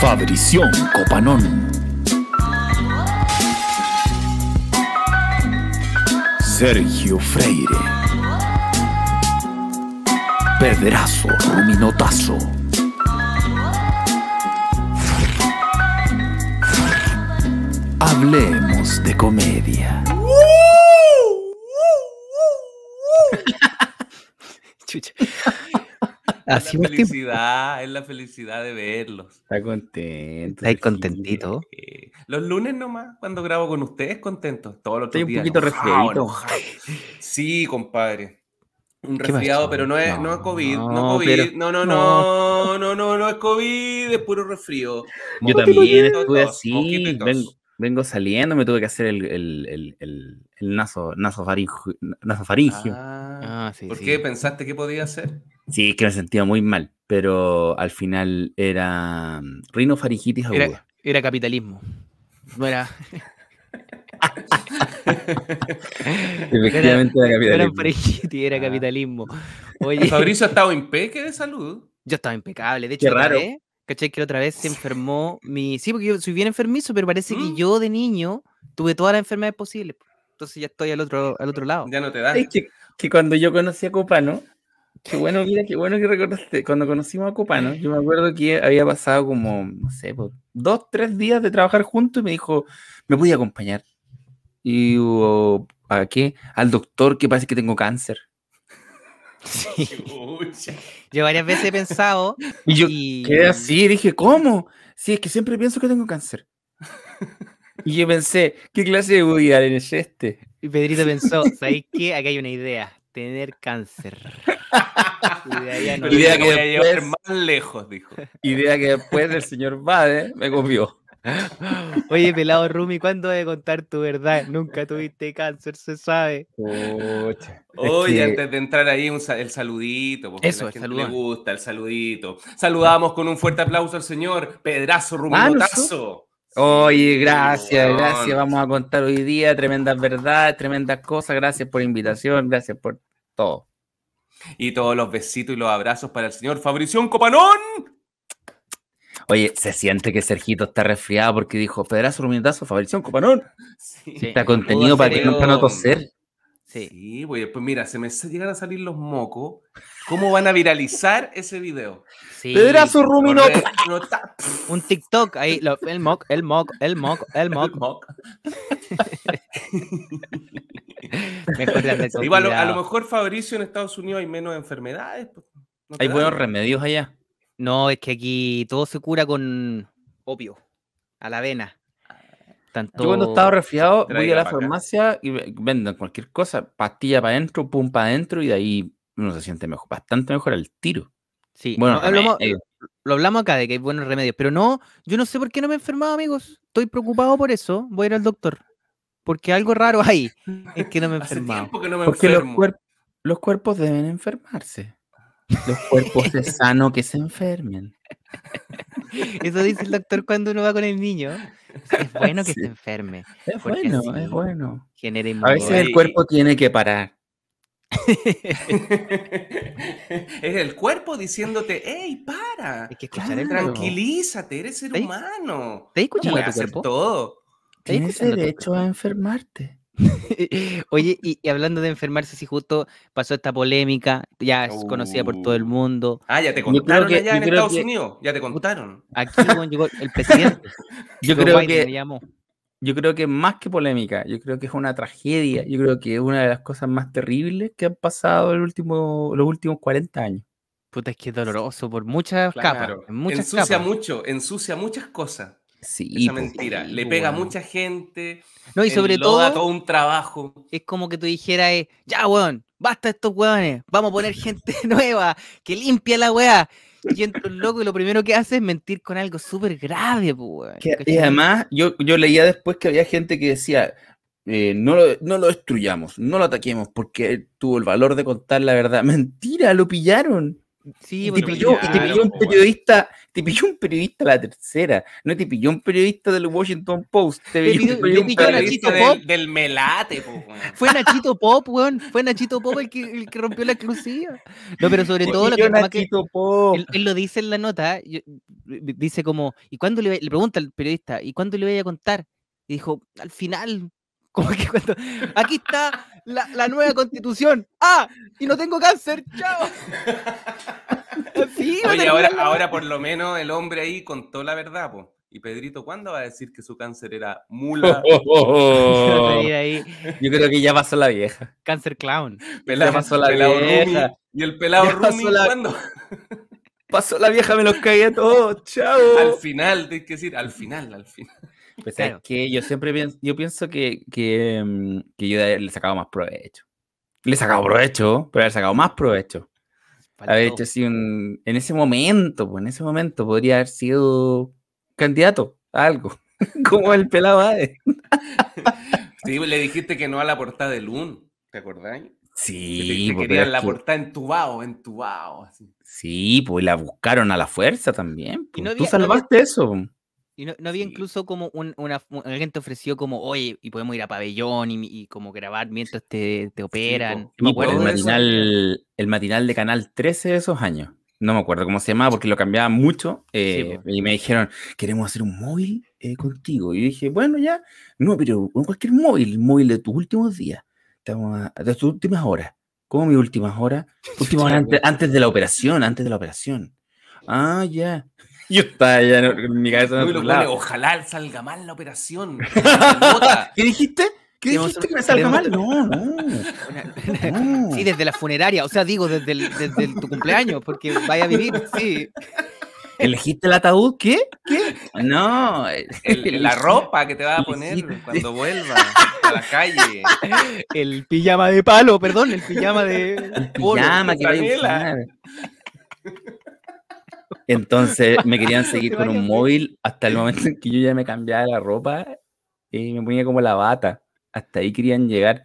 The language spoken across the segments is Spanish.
Fabrición Copanón. Sergio Freire. Pedrazo Ruminotazo. Hablemos de comedia. Así es la felicidad, es la felicidad de verlos. Está contento. Está contentito. Eh, los lunes nomás, cuando grabo con ustedes, contento. todos los Estoy un poquito resfriado. sí, compadre. Un resfriado, pero no es, no, COVID. No, no no, no, no, no, es COVID, es puro resfrío. Yo también estuve así. Vengo saliendo, me tuve que hacer el, el, el, el, naso, faringio. Ah. Ah, ¿Por qué pensaste que podía hacer? Sí, es que me sentía muy mal, pero al final era mm, rinofaringitis aguda. Era, capitalismo. era. Efectivamente era, capitalismo. Era, era capitalismo. Ah. Oye. Fabricio ha estado impecable de salud. Yo estaba impecable. De hecho, Qué raro. ¿Cachai? Que otra vez se enfermó mi. Sí, porque yo soy bien enfermizo, pero parece que mm. yo de niño tuve todas las enfermedades posibles. Entonces ya estoy al otro, al otro lado. Ya no te da. Es que, cuando yo conocí a Copano, qué bueno, mira, qué bueno que recordaste. Cuando conocimos a Copano, yo me acuerdo que había pasado como, no sé, dos, tres días de trabajar juntos y me dijo, ¿me voy a acompañar? Y hubo, ¿a qué? Al doctor que parece que tengo cáncer. Sí. Yo varias veces he pensado. Y yo así, dije, ¿cómo? Sí, es que siempre pienso que tengo cáncer. Y yo pensé, ¿qué clase de Woody es este? Y Pedrito pensó, ¿sabéis qué? Acá hay una idea, tener cáncer. idea, que después, más lejos, dijo. Idea que después el señor Bade me copió. Oye, pelado Rumi, ¿cuándo de contar tu verdad? Nunca tuviste cáncer, se sabe. Oye, antes de entrar ahí, el saludito, Eso, a gusta el saludito. Saludamos con un fuerte aplauso al señor Pedrazo Rumiotazo. Ah, Oye, gracias, gracias. Vamos a contar hoy día tremendas verdades, tremendas cosas. Gracias por la invitación, gracias por todo. Y todos los besitos y los abrazos para el señor Fabrición Copanón. Oye, se siente que Sergito está resfriado porque dijo Federazo Ruminazo, Fabricio Copanón. Sí. Está contenido para que no toser. Sí. sí, pues mira, se me llegan a salir los mocos. ¿Cómo van a viralizar ese video? Sí. Ruminazo. Rumino. Un TikTok ahí, el mock, el moc, el moc, el moc. El Mejor Igual, a, lo, mejor Fabricio en Estados Unidos hay menos enfermedades. Pues, hay buenos remedios allá. No, es que aquí todo se cura con opio, a la avena. Ah. Tanto... Yo cuando estaba resfriado voy a la, farmacia y venden cualquier cosa, pastilla para adentro, pum para adentro y de ahí uno se siente mejor, bastante mejor El tiro. Sí, bueno, eh. lo hablamos acá de que hay buenos remedios, pero no, yo no sé por qué no me he enfermado, amigos. Estoy preocupado por eso, voy a ir al doctor. Porque algo raro hay, es que no me he enfermado. Porque los cuerpos deben enfermarse. Los cuerpos de sano que se enfermen. Eso dice el doctor cuando uno va con el niño. Es bueno que se enferme. Es bueno, es bueno. A veces el cuerpo tiene que parar. es el cuerpo diciéndote, Ey, para. Hay que escuchar Tranquilízate, eres ser humano. ¿Te escuchas tu cuerpo? Todo. Tienes derecho a enfermarte. Oye, y, hablando de enfermarse, si justo pasó esta polémica, ya es conocida por todo el uh. mundo. Ah, ya te contaron que, allá en Estados Unidos, ya te contaron. Aquí llegó el presidente. yo creo que más que polémica, yo creo que es una tragedia, yo creo que es una de las cosas más terribles que han pasado el último, los últimos 40 años. Puta, es que es doloroso por muchas capas. muchas ensucia mucho, ensucia muchas cosas esa pues, mentira. Le pega a mucha gente. No, y eh, sobre todo. todo un trabajo. Es como que tú dijeras, eh, ya, weón, basta estos weones. Vamos a poner gente nueva que limpia la weá. Y entra loco lo primero que hace es mentir con algo súper grave, pues, y además, yo, yo leía después que había gente que decía. Eh, no, lo, no lo destruyamos, no lo ataquemos porque tuvo el valor de contar la verdad. Mentira, lo pillaron. Sí, y te pilló, un periodista, te pilló un periodista la tercera, no te pilló un periodista del Washington Post, te pilló, un periodista Nachito del, del, Melate, Fue Nachito Pop, weón, fue Nachito Pop el que, el que rompió la exclusiva. No, pero sobre todo la que, que él, él, lo dice en la nota, dice como, ¿y cuándo le, pregunta al periodista, ¿y cuándo le voy a contar? Y dijo, al final, como que cuando, aquí está la, nueva constitución. ¡Ah! Y no tengo cáncer, chao. Sí, Oye, ahora, ahora por lo menos el hombre ahí contó la verdad, Y Pedrito, ¿cuándo va a decir que su cáncer era mula? Oh, oh, oh. Yo creo que ya pasó la vieja. Cáncer clown. pasó la vieja. Y el pelado Rumi, ¿cuándo? Pasó la vieja, me los caía todos. Chao. Al final, tienes que decir, al final, al final. Pues es que yo siempre pienso, yo pienso mm, que, yo le he sacado más provecho. Le he sacado provecho, pero le he sacado más provecho. Haber hecho así un. En ese momento, pues en ese momento podría haber sido candidato a algo. Como el pelado Sí, pues, le dijiste que no a la portada Del un ¿te acordáis? Sí, pues, que querían la portada entubado, entubado. Sí, pues la buscaron a la fuerza también. Pues. Tú salvaste eso. Y no, había incluso como un, una, alguien te ofreció como, oye, y podemos ir a pabellón y, y como grabar mientras te, te operan. me acuerdo el, matinal, el matinal de Canal 13 de esos años. No me acuerdo cómo se llamaba porque lo cambiaba mucho. Eh, y me dijeron, queremos hacer un móvil eh, contigo. Y dije, bueno, ya, no, pero cualquier móvil, móvil de tus últimos días, de tus últimas horas. ¿Cómo mis últimas horas? Última antes, antes, de la operación, antes de la operación. Ah, ya. Yo estaba ya en, mi cabeza. No, ojalá salga mal la operación. ¿Qué dijiste? ¿Qué dijiste que me salga mal? No, no. Sí, desde la funeraria. O sea, digo, desde, tu cumpleaños, porque vaya a vivir, sí. ¿Elegiste el ataúd? ¿Qué? ¿Qué? No. la ropa que te vas a poner cuando vuelvas a la calle. El pijama de palo, perdón, el pijama de. El pijama que, que va a entonces me querían seguir con un móvil hasta el momento en que yo ya me cambiaba la ropa y me ponía como la bata. Hasta ahí querían llegar.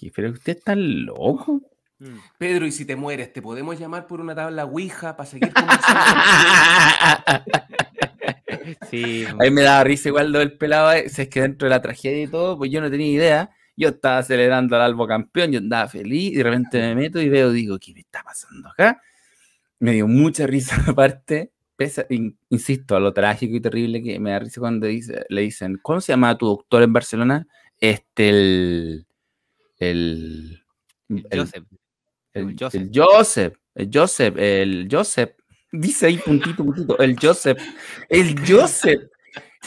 Y, pero usted está loco. Mm. Pedro, y si te mueres, ¿te podemos llamar por una tabla Ouija para seguir sí. Pues. ahí me daba risa igual lo del pelado. Eh, si es que dentro de la tragedia y todo, pues yo no tenía idea. Yo estaba acelerando al albo campeón, yo andaba feliz y de repente me meto y veo, digo, ¿qué me está pasando acá? me dio mucha risa aparte, insisto, a lo trágico y terrible que me da risa cuando dice, le dicen, ¿cómo se llama tu doctor en Barcelona? Este, el... El, el, Joseph. El, Joseph. El Joseph. El Joseph. Dice ahí puntito, puntito. El Joseph. El Joseph.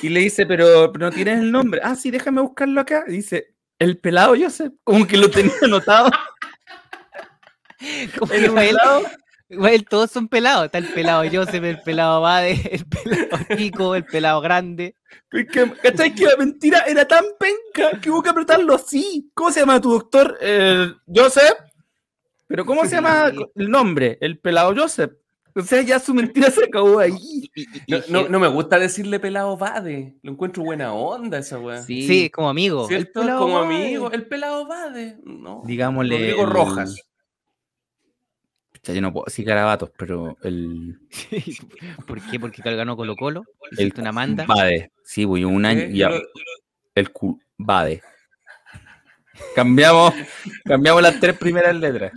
Y le dice, pero, no tienes el nombre. Ah, sí, déjame buscarlo acá. dice, el pelado Joseph. Como que lo tenía anotado. el, pelado, güey todos son pelados. Está el pelado Joseph, el pelado Bade, el pelado Chico, el pelado grande. Porque, Que la mentira era tan penca que hubo que apretarlo así. ¿Cómo se llama tu doctor? Joseph. Pero ¿cómo se llama el nombre? El pelado Joseph. O sea, ya su mentira se acabó ahí. No, me gusta decirle pelado Bade. Lo encuentro buena onda esa weá. Sí, como amigo. ¿Cierto? como amigo. El pelado Bade. No. Digámosle. Rodrigo Rojas yo no puedo Sí, Carabatos, pero el. ¿Por qué? Porque ganó Colo Colo. El una manda. Vade. Sí, voy un año. Eh, ya. El culo. Vade. cambiamos, cambiamos las tres primeras letras.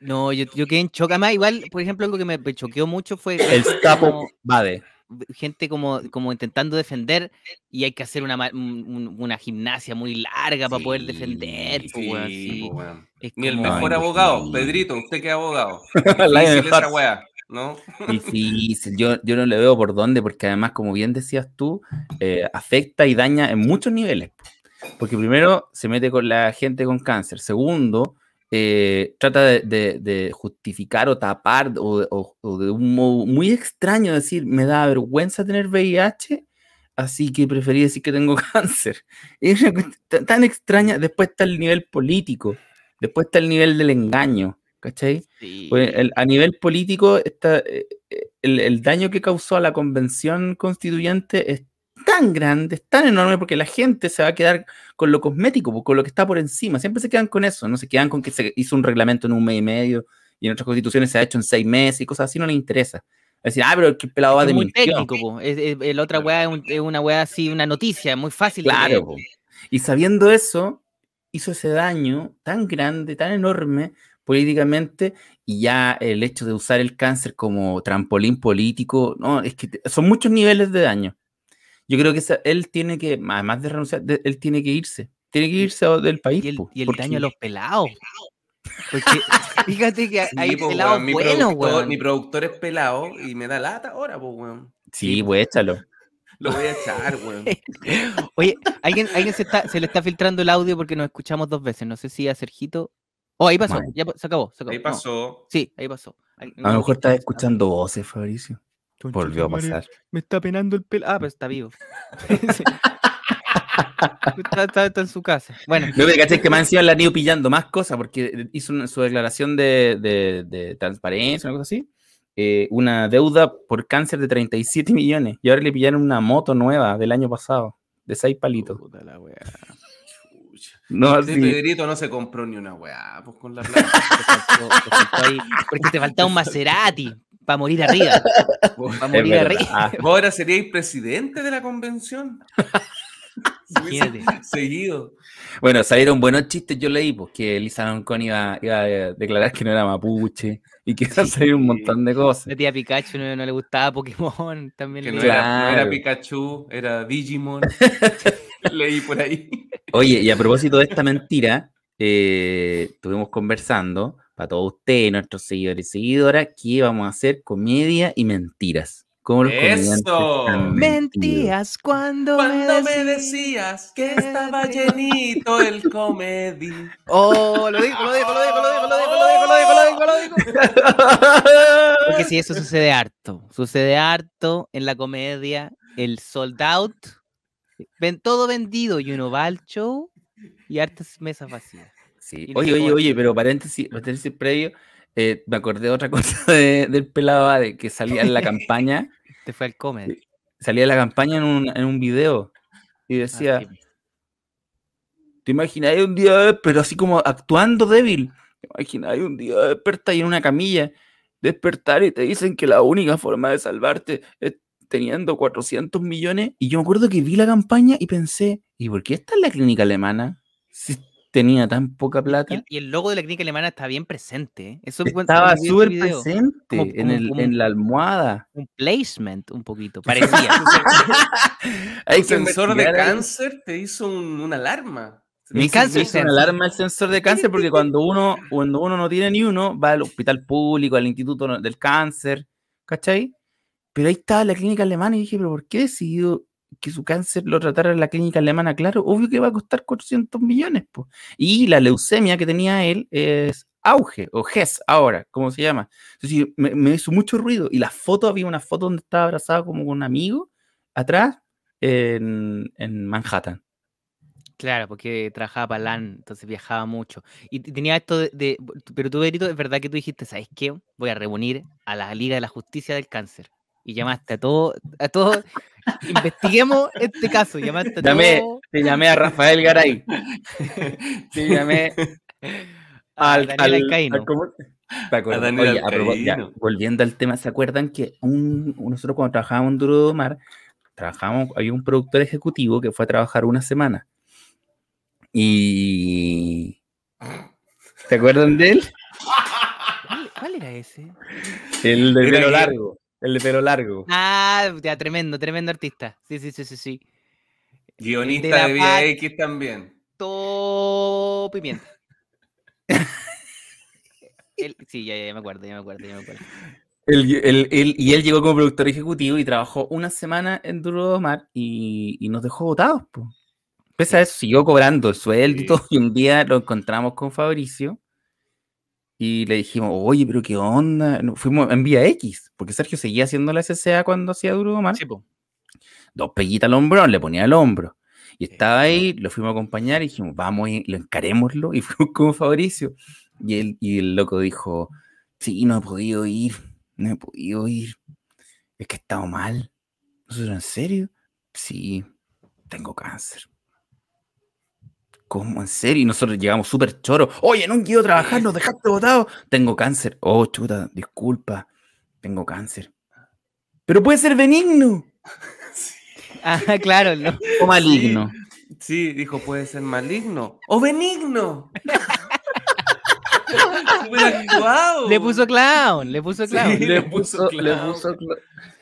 No, yo, yo quedé en choca más. Igual, por ejemplo, algo que me choqueó mucho fue. El capo Bade gente como, como intentando defender y hay que hacer una, gimnasia muy larga para poder defender. Pues, el mejor abogado, Pedrito, usted que es abogado. Difícil ¿no? Difícil, yo, no le veo por dónde, porque además, como bien decías tú, eh, afecta y daña en muchos niveles. Porque primero se mete con la gente con cáncer. Segundo, eh, trata de, justificar o tapar o, de un modo muy extraño decir, me da vergüenza tener VIH, así que preferí decir que tengo cáncer. Es tan, extraña, mm. después está el nivel político, después está el nivel del engaño. ¿Cachai? Pues, a nivel político, está, eh, eh, el, el, daño que causó a la convención constituyente es tan grandes, tan enorme, porque la gente se va a quedar con lo cosmético, con lo que está por encima. Siempre se quedan con eso, no se quedan con que se hizo un reglamento en un mes y medio y en otras constituciones se ha hecho en seis meses y cosas así, no les interesa. Es decir, ah, pero qué pelado va de muy técnico, Es, el otra weá es, una weá así, una noticia, muy fácil. Claro, y sabiendo eso, hizo ese daño tan grande, tan enorme políticamente, y ya el hecho de usar el cáncer como trampolín político, no, es que son muchos niveles de daño. Yo creo que él tiene que, además de renunciar, él tiene que irse. Tiene que irse del país. Y el, daño a los pelados. Porque fíjate que hay pelados buenos, weón. Mi productor es pelado y me da lata ahora, pues, weón. Sí, pues échalo. Lo voy a echar, weón. Oye, alguien, alguien se, está, se le está filtrando el audio porque nos escuchamos dos veces. No sé si a Sergito. Oh, ahí pasó, ya se acabó, se acabó. Ahí pasó. Sí, ahí pasó. a lo mejor estás escuchando voces, Fabricio. Volvió a pasar. Me está penando el pelo. Ah, pero está vivo. está, en su casa. Bueno. No, me caché que más encima le han ido pillando más cosas porque eh, hizo su declaración de, transparencia, una cosa así. Eh, una deuda por cáncer de 37 millones. Y ahora le pillaron una moto nueva del año pasado, de 6 palitos. Puta No, este no se compró ni una weá, pues con la plata. porque, te faltaba un Maserati. Va a morir arriba. Va a morir arriba. Ahora seríais presidente de la convención. Seguido. Bueno, salieron buenos chistes, yo leí, porque pues, Lisa Loncón iba, a eh, declarar que no era mapuche y que se a un montón de cosas. Metía a Pikachu no, le gustaba Pokémon, también que no, era, Pikachu, era Digimon. leí por ahí. Oye, y a propósito de esta mentira, eh, estuvimos conversando para todos ustedes, nuestros seguidores y seguidoras, que vamos a hacer comedia y mentiras. Como los Eso. Mentías cuando, me, decías, que estaba llenito el comedy. Oh, lo digo, lo digo, lo digo, lo digo, lo digo, lo digo, lo digo, lo digo, lo digo. Porque si eso sucede harto, sucede harto en la comedia, el sold out, ven todo vendido y uno va al show y hartas mesas vacías. Sí. Oye, oye, oye, pero paréntesis, paréntesis previo, eh, me acordé de otra cosa del pelado ah, de que salía en la campaña. Te fue al comer. Salía en la campaña en un, en video y ah, decía, te imagináis un día, pero así como actuando débil, te imagináis un día desperta y en una camilla, despertar y te dicen que la única forma de salvarte es teniendo 400 millones. Y yo me acuerdo que vi la campaña y pensé, ¿y por qué está en la clínica alemana? Si tenía tan poca plata. Y, el logo de la clínica alemana está bien presente. ¿eh? Estaba súper presente en, la almohada. Un placement, un poquito, parecía. el sensor de cáncer te hizo un, una alarma. Mi cáncer hizo una alarma el sensor de cáncer porque cuando uno, cuando uno no tiene ni uno, va al hospital público, al instituto del cáncer, ¿cachai? Pero ahí estaba la clínica alemana y dije, pero ¿por qué he decidido...? que su cáncer lo tratara en la clínica alemana, claro, obvio que va a costar 400 millones. Y la leucemia que tenía él es auge, o GES ahora, como se llama. Entonces me, hizo mucho ruido. Y la foto, había una foto donde estaba abrazado como con un amigo atrás en, Manhattan. Claro, porque trabajaba para LAN, entonces viajaba mucho. Y tenía esto de, Pero tú, Berito, es verdad que tú dijiste, ¿sabes qué? Voy a reunir a la Liga de la Justicia del Cáncer y llamaste a todos a todos. investiguemos este caso, llamé, Te llamé a Rafael Garay. te llamé al, al, volviendo al tema, ¿se acuerdan que nosotros cuando trabajábamos en Duro de Mar, trabajamos, había un productor ejecutivo que fue a trabajar una semana. Y. ¿Se acuerdan de él? ¿Cuál, era ese? El de pelo largo. El de pelo largo. Ah, ya, tremendo, tremendo artista. Sí, sí, sí, sí, sí. Guionista de, Vía X también. Todo pimienta. sí, ya, ya, me acuerdo, ya me acuerdo, ya me acuerdo. y él llegó como productor ejecutivo y trabajó una semana en Duro Mar y, nos dejó votados. pues. Pese a eso, siguió cobrando el sueldo Y un día lo encontramos con Fabricio y le dijimos, oye, pero qué onda. Fuimos en vía X, porque Sergio seguía haciendo la SCA cuando hacía duro mal. Dos pellitas al hombro, le ponía al hombro. Y estaba ahí, lo fuimos a acompañar y dijimos, vamos, y lo encarémoslo. Y fuimos como Fabricio. Y, él, y el loco dijo, sí, no he podido ir, no he podido ir. Es que he estado mal. Nosotros, ¿en serio? Sí, tengo cáncer. ¿Cómo? ¿En serio? Y nosotros llegamos súper choros. Oye, no quiero trabajar, nos dejaste votado. Tengo cáncer. Oh, chuta, disculpa. Tengo cáncer. Pero puede ser benigno. Ah, claro, O maligno. Sí. dijo, puede ser maligno. O benigno. Le puso clown, le puso clown. le oh, puso, clown.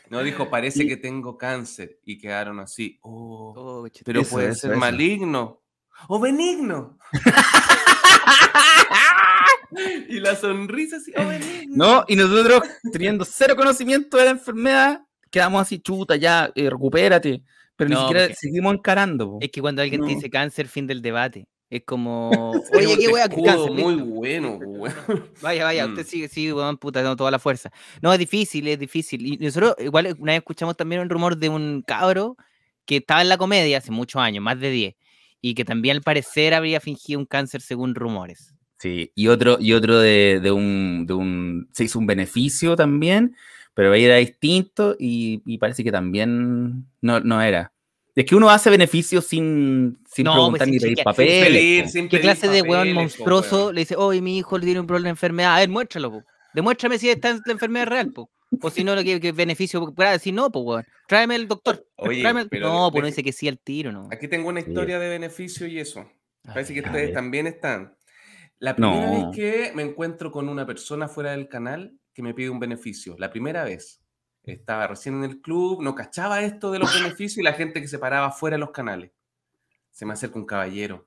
No, dijo, parece que tengo cáncer. Y quedaron así. Oh, oh pero puede ser maligno o benigno. y la sonrisa así, o oh, benigno. No, y nosotros teniendo cero conocimiento de la enfermedad, quedamos así, chuta, ya, eh, recupérate. Pero ni siquiera seguimos encarando. Es que cuando alguien te dice cáncer, fin del debate. Es como, oye, qué que cáncer. Muy bueno, Vaya, vaya, mm. usted sigue, sí puta, dando toda la fuerza. No, es difícil, es difícil. Y nosotros, igual, una vez escuchamos también un rumor de un cabro que estaba en la comedia hace muchos años, más de 10 y que también al parecer habría fingido un cáncer según rumores. Sí, y otro, y otro de, de, un, de un, se hizo un beneficio también, pero era distinto y, y parece que también no, no era. Es que uno hace beneficios sin, sin pues, preguntar ni pedir papel. ¿Qué clase de hueón monstruoso le dice, oye, y mi hijo le tiene un problema de enfermedad? A ver, muéstralo, Demuéstrame si está en la enfermedad real, po. O si no, lo que, que beneficio para pues, decir, no, pues, weón, tráeme el doctor. Oye, no, pues no dice que sí al tiro, ¿no? Aquí tengo una historia de beneficio y eso. Parece que ustedes también están. La primera vez que me encuentro con una persona fuera del canal que me pide un beneficio, la primera vez. Estaba recién en el club, no cachaba esto de los beneficios y la gente que se paraba fuera de los canales. Se me acerca un caballero.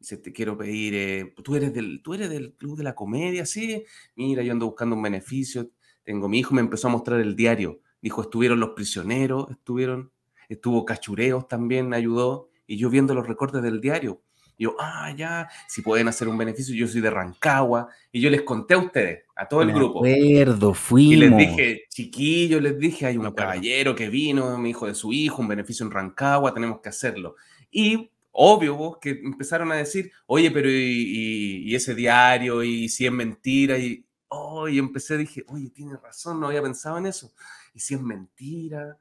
Dice, te quiero pedir, eh, ¿tú, eres del, tú eres del club de la comedia, sí. Mira, yo ando buscando un beneficio. Tengo mi hijo, me empezó a mostrar el diario. Dijo, estuvieron los prisioneros, estuvieron, estuvo cachureos también, me ayudó. Y yo viendo los recortes del diario, yo, ah, ya, si pueden hacer un beneficio, yo soy de Rancagua. Y yo les conté a ustedes, a todo el grupo. Acuerdo, fuimos. Y les dije, chiquillo, les dije, hay un caballero que vino, mi hijo de su hijo, un beneficio en Rancagua, tenemos que hacerlo. Y obvio vos que empezaron a decir, oye, pero y ese diario, y si es mentira, y oh, y empecé, dije, oye, tienes razón, no había pensado en eso. Y si es mentira,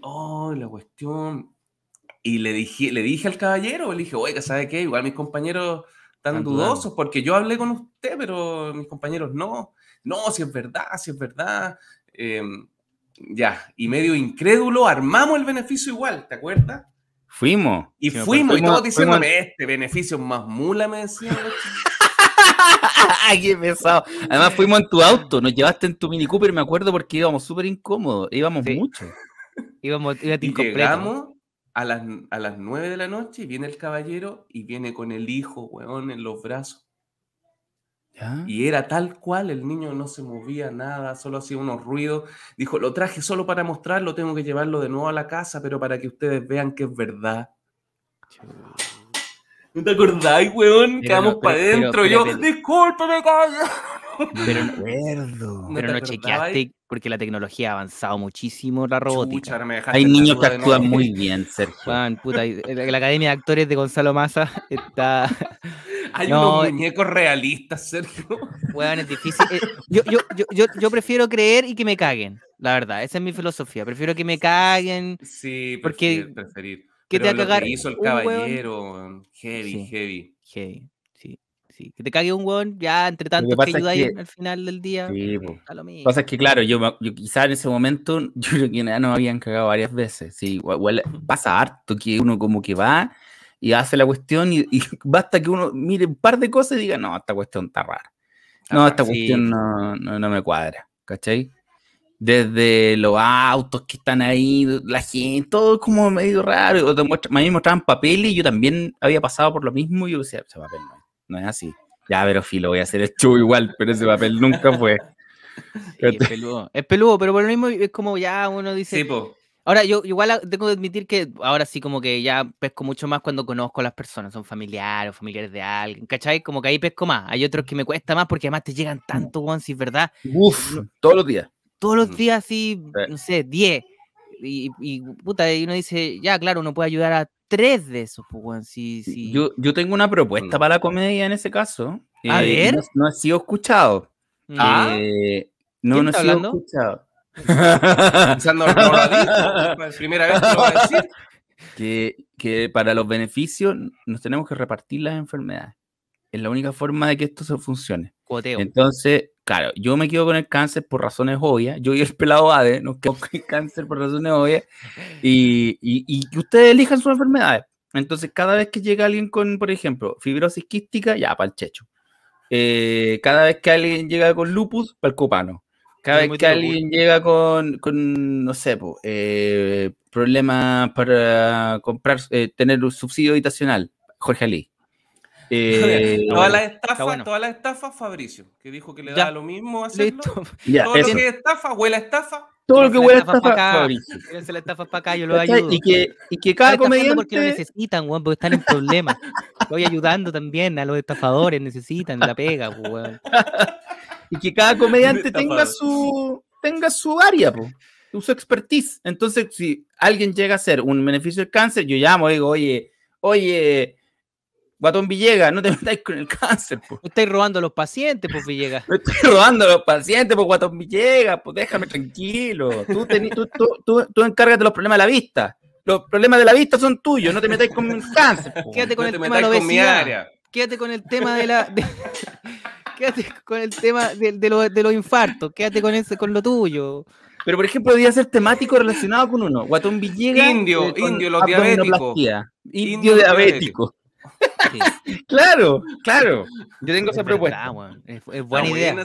oh, la cuestión. Y le dije, le dije al caballero, le dije, oiga, ¿sabe qué? Igual mis compañeros están, dudosos porque yo hablé con usted, pero mis compañeros no. No, si es verdad, si es verdad. Em, ya, y medio incrédulo, armamos el beneficio igual, ¿te acuerdas? Fuimos. Y fuimos, y todos diciéndome, este beneficio es más mula, me decían. ¡Qué pesado! Además, fuimos en tu auto, nos llevaste en tu Mini Cooper, me acuerdo, porque íbamos súper incómodos, íbamos mucho. Íbamos, y llegamos a las, a las 9 de la noche, y viene el caballero y viene con el hijo, weón, en los brazos. Y era tal cual, el niño no se movía nada, solo hacía unos ruidos. Dijo, lo traje solo para mostrarlo, tengo que llevarlo de nuevo a la casa, pero para que ustedes vean que es verdad. ¿No te acordáis, weón? Quedamos para adentro. Yo, discúlpame, me Pero no, pero no chequeaste porque la tecnología ha avanzado muchísimo, la robótica. Hay niños que actúan muy bien, Sergio. Juan, puta, la Academia de Actores de Gonzalo Massa está... Hay unos muñecos realistas, Sergio. Weón, es difícil. Eh, yo, prefiero creer y que me caguen, la verdad. Esa es mi filosofía. Prefiero que me caguen. Sí, porque preferir que te va Que hizo el caballero, heavy, heavy. Heavy, sí, Que te cague un weón, ya entre tanto que, ayudáis al final del día. Sí, lo mismo. pasa es que, claro, yo, quizás en ese momento, yo creo que ya nos habían cagado varias veces. Sí, igual, pasa harto que uno como que va y hace la cuestión y, basta que uno mire un par de cosas y diga, no, esta cuestión está rara. No, esta cuestión no, no, no me cuadra. ¿Cachai? desde los autos que están ahí, la gente, todo como medio raro. me mostraban papel y yo también había pasado por lo mismo y yo decía, ese papel no, no es así. Ya, pero lo voy a hacer el show igual, pero ese papel nunca fue. es peludo, es peludo, pero por lo mismo es como ya uno dice... Ahora, yo igual tengo que admitir que ahora sí como que ya pesco mucho más cuando conozco a las personas, son familiares o familiares de alguien, ¿cachai? Como que ahí pesco más. Hay otros que me cuesta más porque además te llegan tanto, ones, verdad. Uf, todos los días todos los días así, sí. no sé, 10. Y, y, puta, y uno dice, ya, claro, uno puede ayudar a tres de esos, pues, sí, sí. Yo, yo, tengo una propuesta para la comedia en ese caso. A eh, ver. No, no, ha sido escuchado. Ah. Eh, no, no ha sido hablando? escuchado. Pensando, no lo ha dicho, es la primera vez que lo voy a decir. Que, que para los beneficios nos tenemos que repartir las enfermedades. Es la única forma de que esto se funcione. Entonces, claro, yo me quedo con el cáncer por razones obvias. Yo y el pelado ADE nos quedamos con el cáncer por razones obvias. Y, ustedes elijan sus enfermedades. Entonces, cada vez que llega alguien con, por ejemplo, fibrosis quística, ya, para el checho. Eh, cada vez que alguien llega con lupus, para el cupano. Cada vez que alguien pues. llega con, no sé, eh, problemas para comprar, eh, tener un subsidio habitacional, Jorge Ali. Eh, todas las estafas, toda la estafa, Fabricio, que dijo que le da lo mismo hacerlo. todo lo que estafa, huele a estafa. Todo lo que huele a estafa, para acá, la estafa para acá, yo lo ayudo. Y que, y que cada comediante... Porque lo necesitan, porque están en problemas. Voy ayudando también a los estafadores, necesitan la pega, pues, y que cada comediante tenga su, tenga su área, su expertise. Entonces, si alguien llega a hacer un beneficio del cáncer, yo llamo, digo, oye, oye, Guatón Villegas, no te metáis con el cáncer, po. No robando a los pacientes, pues Villegas. No estoy robando a los pacientes, pues Guatón Villegas, pues déjame tranquilo. Tú, tení, encárgate de los problemas de la vista. Los problemas de la vista son tuyos, no te metáis con el cáncer. Quédate con el tema de la obesidad. Quédate con el tema de la. Quédate con el tema de, los infartos, quédate con ese, con lo tuyo. Pero por ejemplo, podría ser temático relacionado con uno. Guatón Villegas. Indio, eh, indio, los diabéticos. Indio, diabético. claro, claro. Yo tengo esa propuesta. es, buena idea.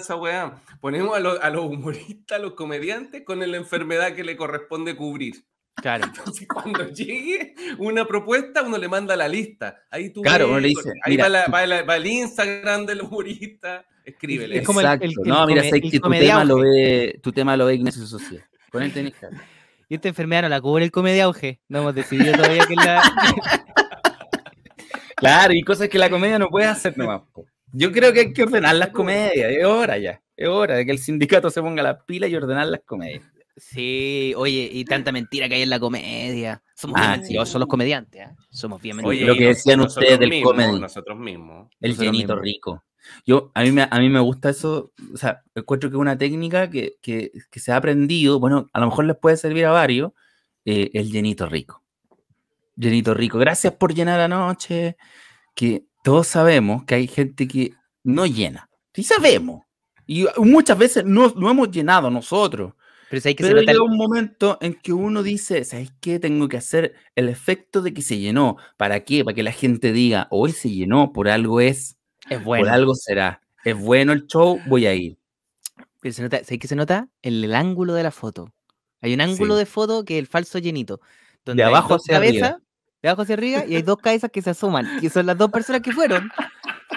Ponemos a, a los humoristas, a los comediantes con la enfermedad que le corresponde cubrir. Claro. Entonces, cuando llegue una propuesta, uno le manda la lista. Ahí tú. Claro, le dice. Ahí va, la, el Instagram del humorista. Escríbele. Exacto. no, mira, sé que tu tema, lo ve, tu tema lo ve Ignacio Social. Con en tenista. Y esta enfermedad no la cubre el comedia auge. No hemos decidido todavía que la. Claro, y cosas que la comedia no puede hacer nomás. Yo creo que hay que ordenar las comedias, es hora ya, es hora de que el sindicato se ponga la pila y ordenar las comedias. Sí, oye, y tanta mentira que hay en la comedia. Somos ah, sí, los comediantes, ¿eh? somos bien Oye, lo que decían ustedes del Nosotros mismos. El llenito rico. Yo, a mí, me, a mí me gusta eso, o sea, encuentro que es una técnica que, se ha aprendido, bueno, a lo mejor les puede servir a varios, eh, el llenito rico. Llenito Rico, gracias por llenar la noche Que todos sabemos que hay gente que no llena. Sí sabemos. Y muchas veces no hemos llenado nosotros. Pero, si hay que Pero un momento en que uno dice, ¿sabes qué? Tengo que hacer el efecto de que se llenó. ¿Para qué? Para que la gente diga, hoy se llenó, por algo es. Es bueno. Por algo será. Es bueno el show, voy a ir. Pero se nota, ¿sabes qué se nota? El, el ángulo de la foto. Hay un ángulo de foto que es el falso llenito. de abajo hacia cabeza, debajo hacia arriba y hay dos cabezas que se asoman, y son las dos personas que fueron.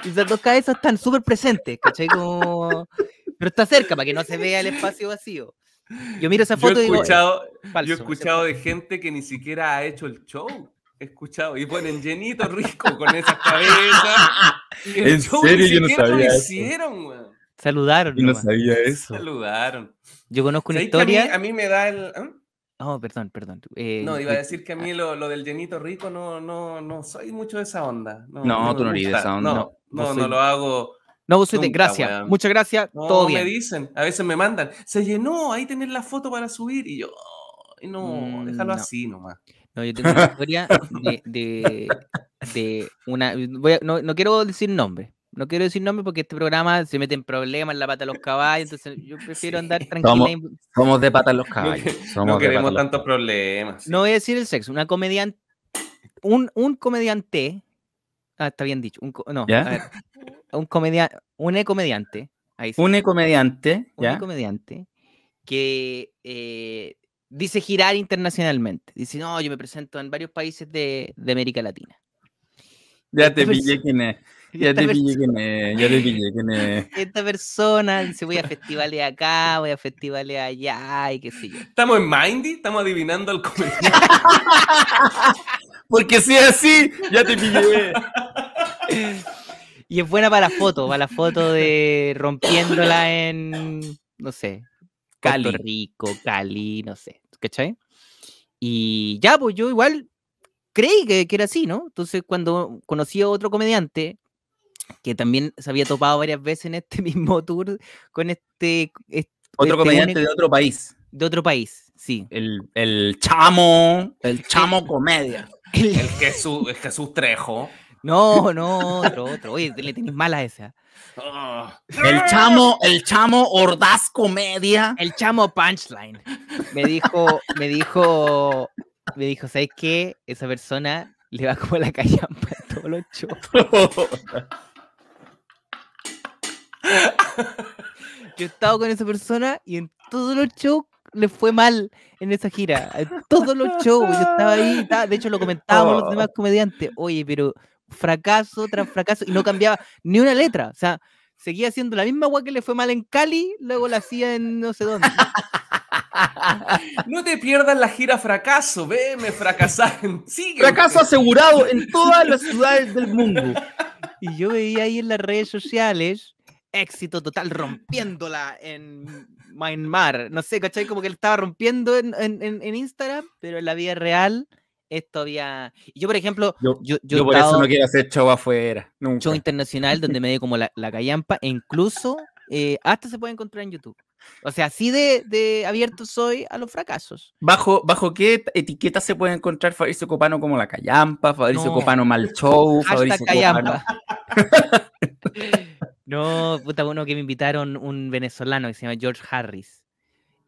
Y esas dos cabezas están súper presentes, ¿cachai? Como... Pero está cerca para que no se vea el espacio vacío. Yo miro esa foto yo he escuchado, y digo, yo he escuchado de gente que ni siquiera ha hecho el show. He escuchado. Y ponen llenito rico con esas cabezas. en serio, yo no sabía. Lo hicieron, Saludaron. Yo no sabía eso. Saludaron. Yo conozco una historia. A mí, me da el. ¿ah? Oh, perdón, perdón. Eh, no, iba a decir que a ah. mí lo, lo del llenito rico no, no, no soy mucho de esa onda. No, tú no eres de esa onda. No, no, lo hago. No, vos gracias, muchas gracias, todo bien. me dicen, a veces me mandan, se llenó, ahí tenés la foto para subir, y yo, no, déjalo mm, así nomás. No, yo tengo una historia de, una, no, no quiero decir nombre, no quiero decir nombre porque este programa se mete en problemas en la pata de los caballos, entonces yo prefiero andar tranquilo. Somos, de pata de los caballos. Somos no queremos tantos problemas. No voy a decir el sexo, una comediante, un, comediante, ah, está bien dicho, un, no, a ver, un comediante, un comediante, un comediante, un comediante que eh, dice girar internacionalmente, dice no, yo me presento en varios países de, de América Latina. Ya te pillé quién es. Ya te pillé quién es, ya te pillé Esta persona dice, voy a festivales acá, voy a festivales allá, y qué sé yo. ¿Estamos en Mindy? ¿Estamos adivinando al comediante? Porque si es así, ya te pillé. Y es buena para la foto, para la foto de rompiéndola en, no sé, Cali. Rico, Cali, no sé, ¿cachai? Y ya, pues yo igual creí que, era así, ¿no? Entonces, cuando conocí a otro comediante que también se había topado varias veces en este mismo tour con este... otro este comediante de otro país. De otro país, sí. El, el chamo, el chamo comedia. El, Jesús, Trejo. No, no, otro, otro. Oye, le tenéis mala esa. ¿ah? Ah. El chamo, el chamo Ordaz Comedia. El chamo Punchline. Me dijo, me dijo, me dijo, ¿sabes qué? Esa persona le va como la callampa a todos los chotos. Yo he estado con esa persona y en todos los shows le fue mal en esa gira. En todos los shows. Yo estaba ahí. de hecho, lo comentábamos oh. los demás comediantes. Oye, pero fracaso tras fracaso. Y no cambiaba ni una letra. O sea, seguía haciendo la misma guay que le fue mal en Cali, luego la hacía en no sé dónde. No te pierdas la gira fracaso, ve, me fracasaron. Fracaso asegurado en todas las ciudades del mundo. Y yo veía ahí en las redes sociales éxito total, rompiéndola en Myanmar. No sé, ¿cachai? Como que él estaba rompiendo en, Instagram, pero en la vida real es todavía. Yo, por ejemplo, yo, yo, por eso no quiero hacer show afuera. Nunca. Show internacional donde me dio como la, la callampa, e incluso eh, hasta se puede encontrar en YouTube. O sea, así de, abierto soy a los fracasos. ¿Bajo, ¿Bajo qué etiqueta se puede encontrar Fabricio Copano como la callampa, Fabricio Copano mal show, Fabricio Copano... no, puta, uno que me invitaron un venezolano que se llama George Harris.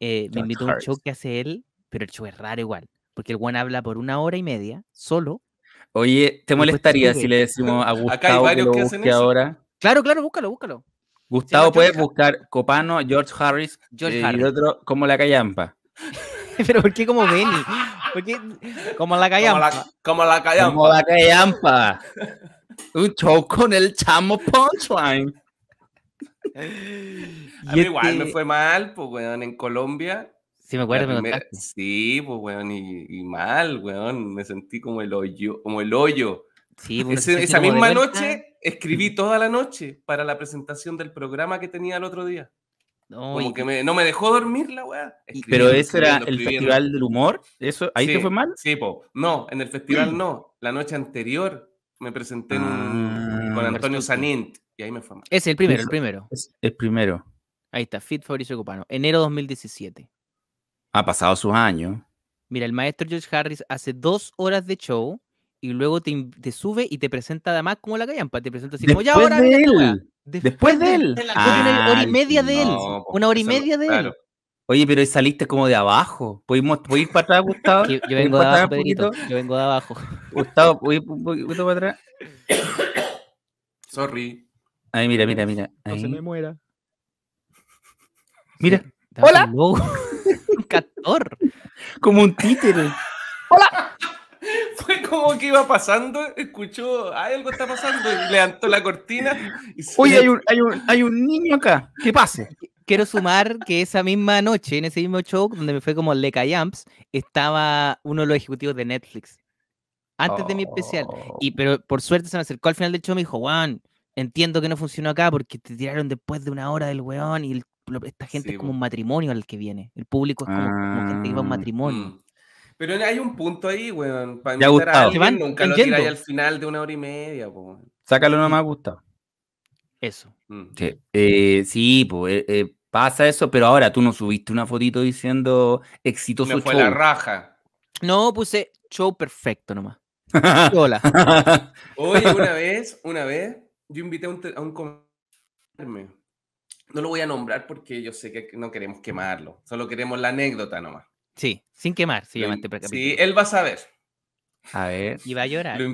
Eh, me invitó un show que hace él, pero el show es raro igual, porque el Juan habla por una hora y media solo. Oye, ¿te molestaría si le decimos a Gustavo que, lo ahora? Claro, claro, búscalo, búscalo. Gustavo, puede buscar Copano, George Harris eh, y otro como la callampa. pero ¿por qué como Benny? ¿Por Como la callampa. Como la, como la callampa. Como la callampa. Un show con el chamo Punchline. A mí igual me este fue mal, pues, weón, en Colombia. Sí, me acuerdo, me Sí, pues, weón, y, mal, weón. Me sentí como el hoyo. Como el hoyo. Sí, pues, esa misma noche escribí toda la noche para la presentación del programa que tenía el otro día. No, como que no me dejó dormir la weá. Pero eso era el Festival del Humor. ¿Eso, ¿Ahí te fue mal? Sí, pues No, en el festival no. La noche anterior me presenté con Antonio Sanint y ahí me fue Es el primero, el primero. Es el primero. Ahí está, Fit Fabricio Copano, enero 2017. Ha pasado sus años. Mira, el maestro George Harris hace dos horas de show y luego te, sube y te presenta además como la callampa. Te presenta así como ya ahora. De él. Después, de él. una hora y media de él. una hora y media de él. Oye, pero saliste como de abajo. ¿Puedo ir para atrás, Gustavo? Yo, vengo de abajo, Pedrito. Yo vengo de abajo. Gustavo, ¿puedo ir un poquito para atrás? Sorry. Ahí, mira, mira, pues, mira. No se me muera. Mira. ¡Hola! un castor. Como un títere. ¡Hola! Fue como que iba pasando, escuchó, Ay, algo está pasando, y levantó la cortina. Y Oye, hay un, hay, un, hay un niño acá, ¿Qué pase quiero sumar que esa misma noche, en ese mismo show, donde me fue como Leca Yamps, estaba uno de los ejecutivos de Netflix. Antes de mi especial. Oh. Y pero por suerte se me acercó al final del show y me dijo, Juan, entiendo que no funcionó acá porque te tiraron después de una hora del weón y esta gente es como un matrimonio al que viene. El público es como, gente que va a un ah, matrimonio. Mm. Pero hay un punto ahí, weón. Para nunca lo tiráis al final de una hora y media, weón. Sácalo nomás, Gustavo. Eso. Mm. Sí, eh, sí pues, Pasa eso, pero ahora tú no subiste una fotito diciendo exitoso Me fue la raja. No, puse show perfecto nomás. Hola. Hoy una vez, una vez, yo invité a un, a No lo voy a nombrar porque yo sé que no queremos quemarlo. Solo queremos la anécdota nomás. Sí, sin quemar, simplemente Sí, él va a saber. A ver. Y va a llorar. lo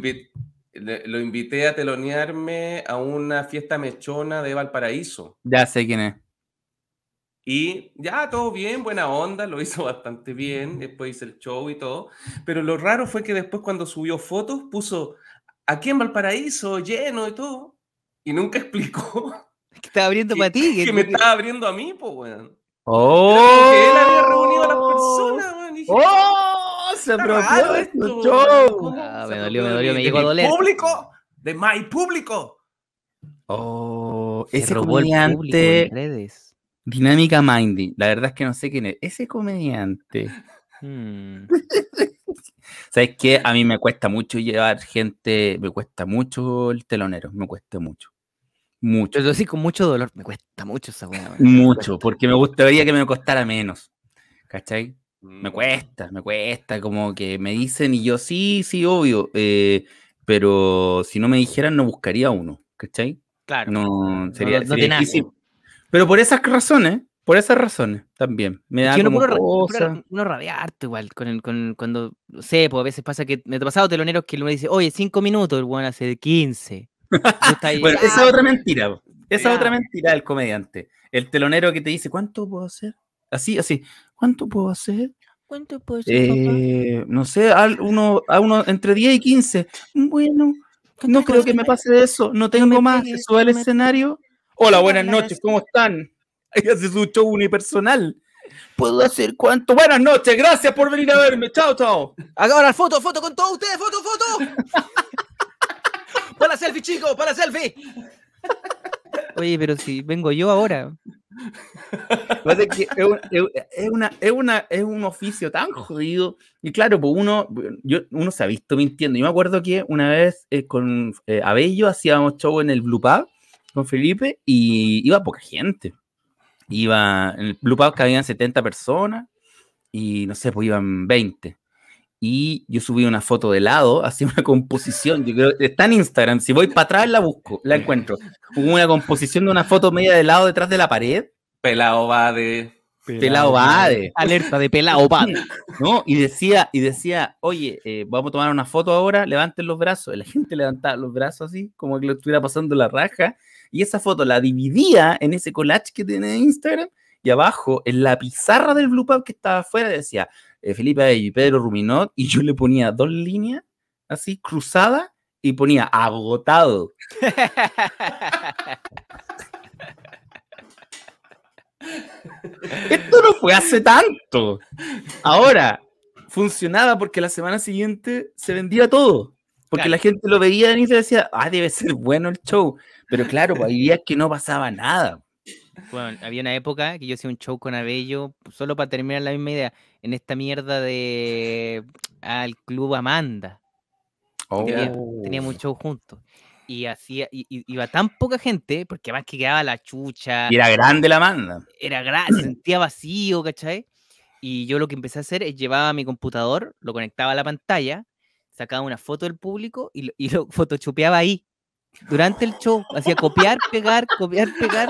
invité a telonearme a una fiesta mechona de Valparaíso. Ya sé quién es. Y ya, todo bien, buena onda, lo hizo bastante bien, después hice el show y todo. Pero lo raro fue que después cuando subió fotos puso aquí en Valparaíso, lleno y todo. Y nunca explicó. Es que estaba abriendo para ti. Que, que me estaba abriendo a mí, pues, weón. ¡Oh! que él había reunido a las ¡Oh! personas, weón. ¡Oh! Se apropió esto, show. Ah, me dolió, me dolió, me llegó a doler. público! ¡De my público! ¡Oh! Ese comediante... redes Dinámica Mindy. La verdad es que no sé quién es. Ese comediante. Hmm. ¿Sabes qué? A mí me cuesta mucho llevar gente, me cuesta mucho el telonero, me cuesta mucho. Mucho. Yo sí, con mucho dolor, me cuesta mucho esa buena. Mucho, porque me gustaría que me costara menos. ¿Cachai? Me mm. cuesta, me cuesta, como que me dicen y yo sí, sí, obvio, eh, pero si no me dijeran no buscaría uno, ¿cachai? Claro. No, sería, pero por esas razones, por esas razones también. Me da Uno rabiarte igual con, cuando, no sé, pues, a veces pasa que me ha pasado teloneros que me dice, oye, cinco minutos, el hueón hace 15. bueno, esa es otra mentira, esa es otra mentira del comediante. El telonero que te dice, ¿cuánto puedo hacer? Así, así, ¿cuánto puedo hacer? ¿Cuánto puedo hacer? Eh, no sé, a uno, a uno entre 10 y 15. Bueno, no creo que me pase de eso, no tengo más. más, subo al escenario. Hola, buenas noches, ¿cómo están? Ahí hace su show unipersonal. ¿Puedo hacer cuánto? Buenas noches, gracias por venir a verme. Chao, chao. Ahora foto, foto con todos ustedes, foto, foto. para selfie, chicos, para selfie. Oye, pero si vengo yo ahora. es, es, una, es, un oficio tan jodido. Y claro, pues uno, uno se ha visto mintiendo. Yo me acuerdo que una vez eh, con eh, Abello hacíamos show en el Blue Pub con Felipe y iba poca gente. Iba, en el Blue que habían 70 personas y no sé, pues iban 20. Y yo subí una foto de lado, así una composición, creo, está en Instagram, si voy para atrás la busco, la encuentro. Hubo una composición de una foto media de lado detrás de la pared. Pelado va de... Pelao de Alerta de pelado Bade. ¿No? Y decía, y decía, oye, eh, vamos a tomar una foto ahora, levanten los brazos. La gente levantaba los brazos así, como que lo estuviera pasando la raja y esa foto la dividía en ese collage que tiene Instagram y abajo en la pizarra del Blue Pub que estaba afuera decía eh, Felipe y Pedro Ruminot y yo le ponía dos líneas así cruzadas y ponía agotado. Esto no fue hace tanto. Ahora, funcionaba porque la semana siguiente se vendía todo. Porque la gente lo veía en Instagram y decía, ah, debe ser bueno el show. Pero claro, pues, días que no pasaba nada. Bueno, había una época que yo hacía un show con Abello, pues, solo para terminar la misma idea, en esta mierda de al club Amanda. Oh. Teníamos un show juntos. Y hacía, iba tan poca gente, porque además que quedaba la chucha. era grande la Amanda. Era grande, sentía vacío, ¿cachai? Y yo lo que empecé a hacer es llevaba mi computador, lo conectaba a la pantalla, sacaba una foto del público y lo, y photoshopeaba ahí durante el show, hacía copiar, pegar, copiar, pegar.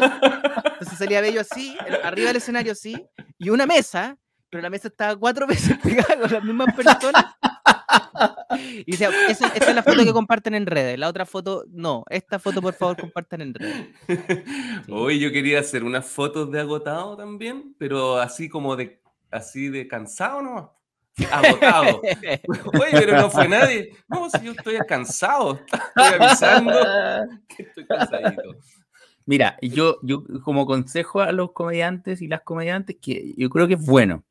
Entonces salía Bello así, arriba del escenario así, y una mesa, pero la mesa estaba cuatro veces pegada con las mismas personas. Y decía, esa, es la foto que comparten en redes, la otra foto, no, esta foto por favor compartan en redes. Hoy yo quería hacer unas fotos de agotado también, pero así como de, así de cansado no agotado. Oye, pero no fue nadie. No, si yo estoy cansado. Estoy avisando que estoy cansadito. Mira, yo, yo como consejo a los comediantes y las comediantes, que yo creo que es bueno.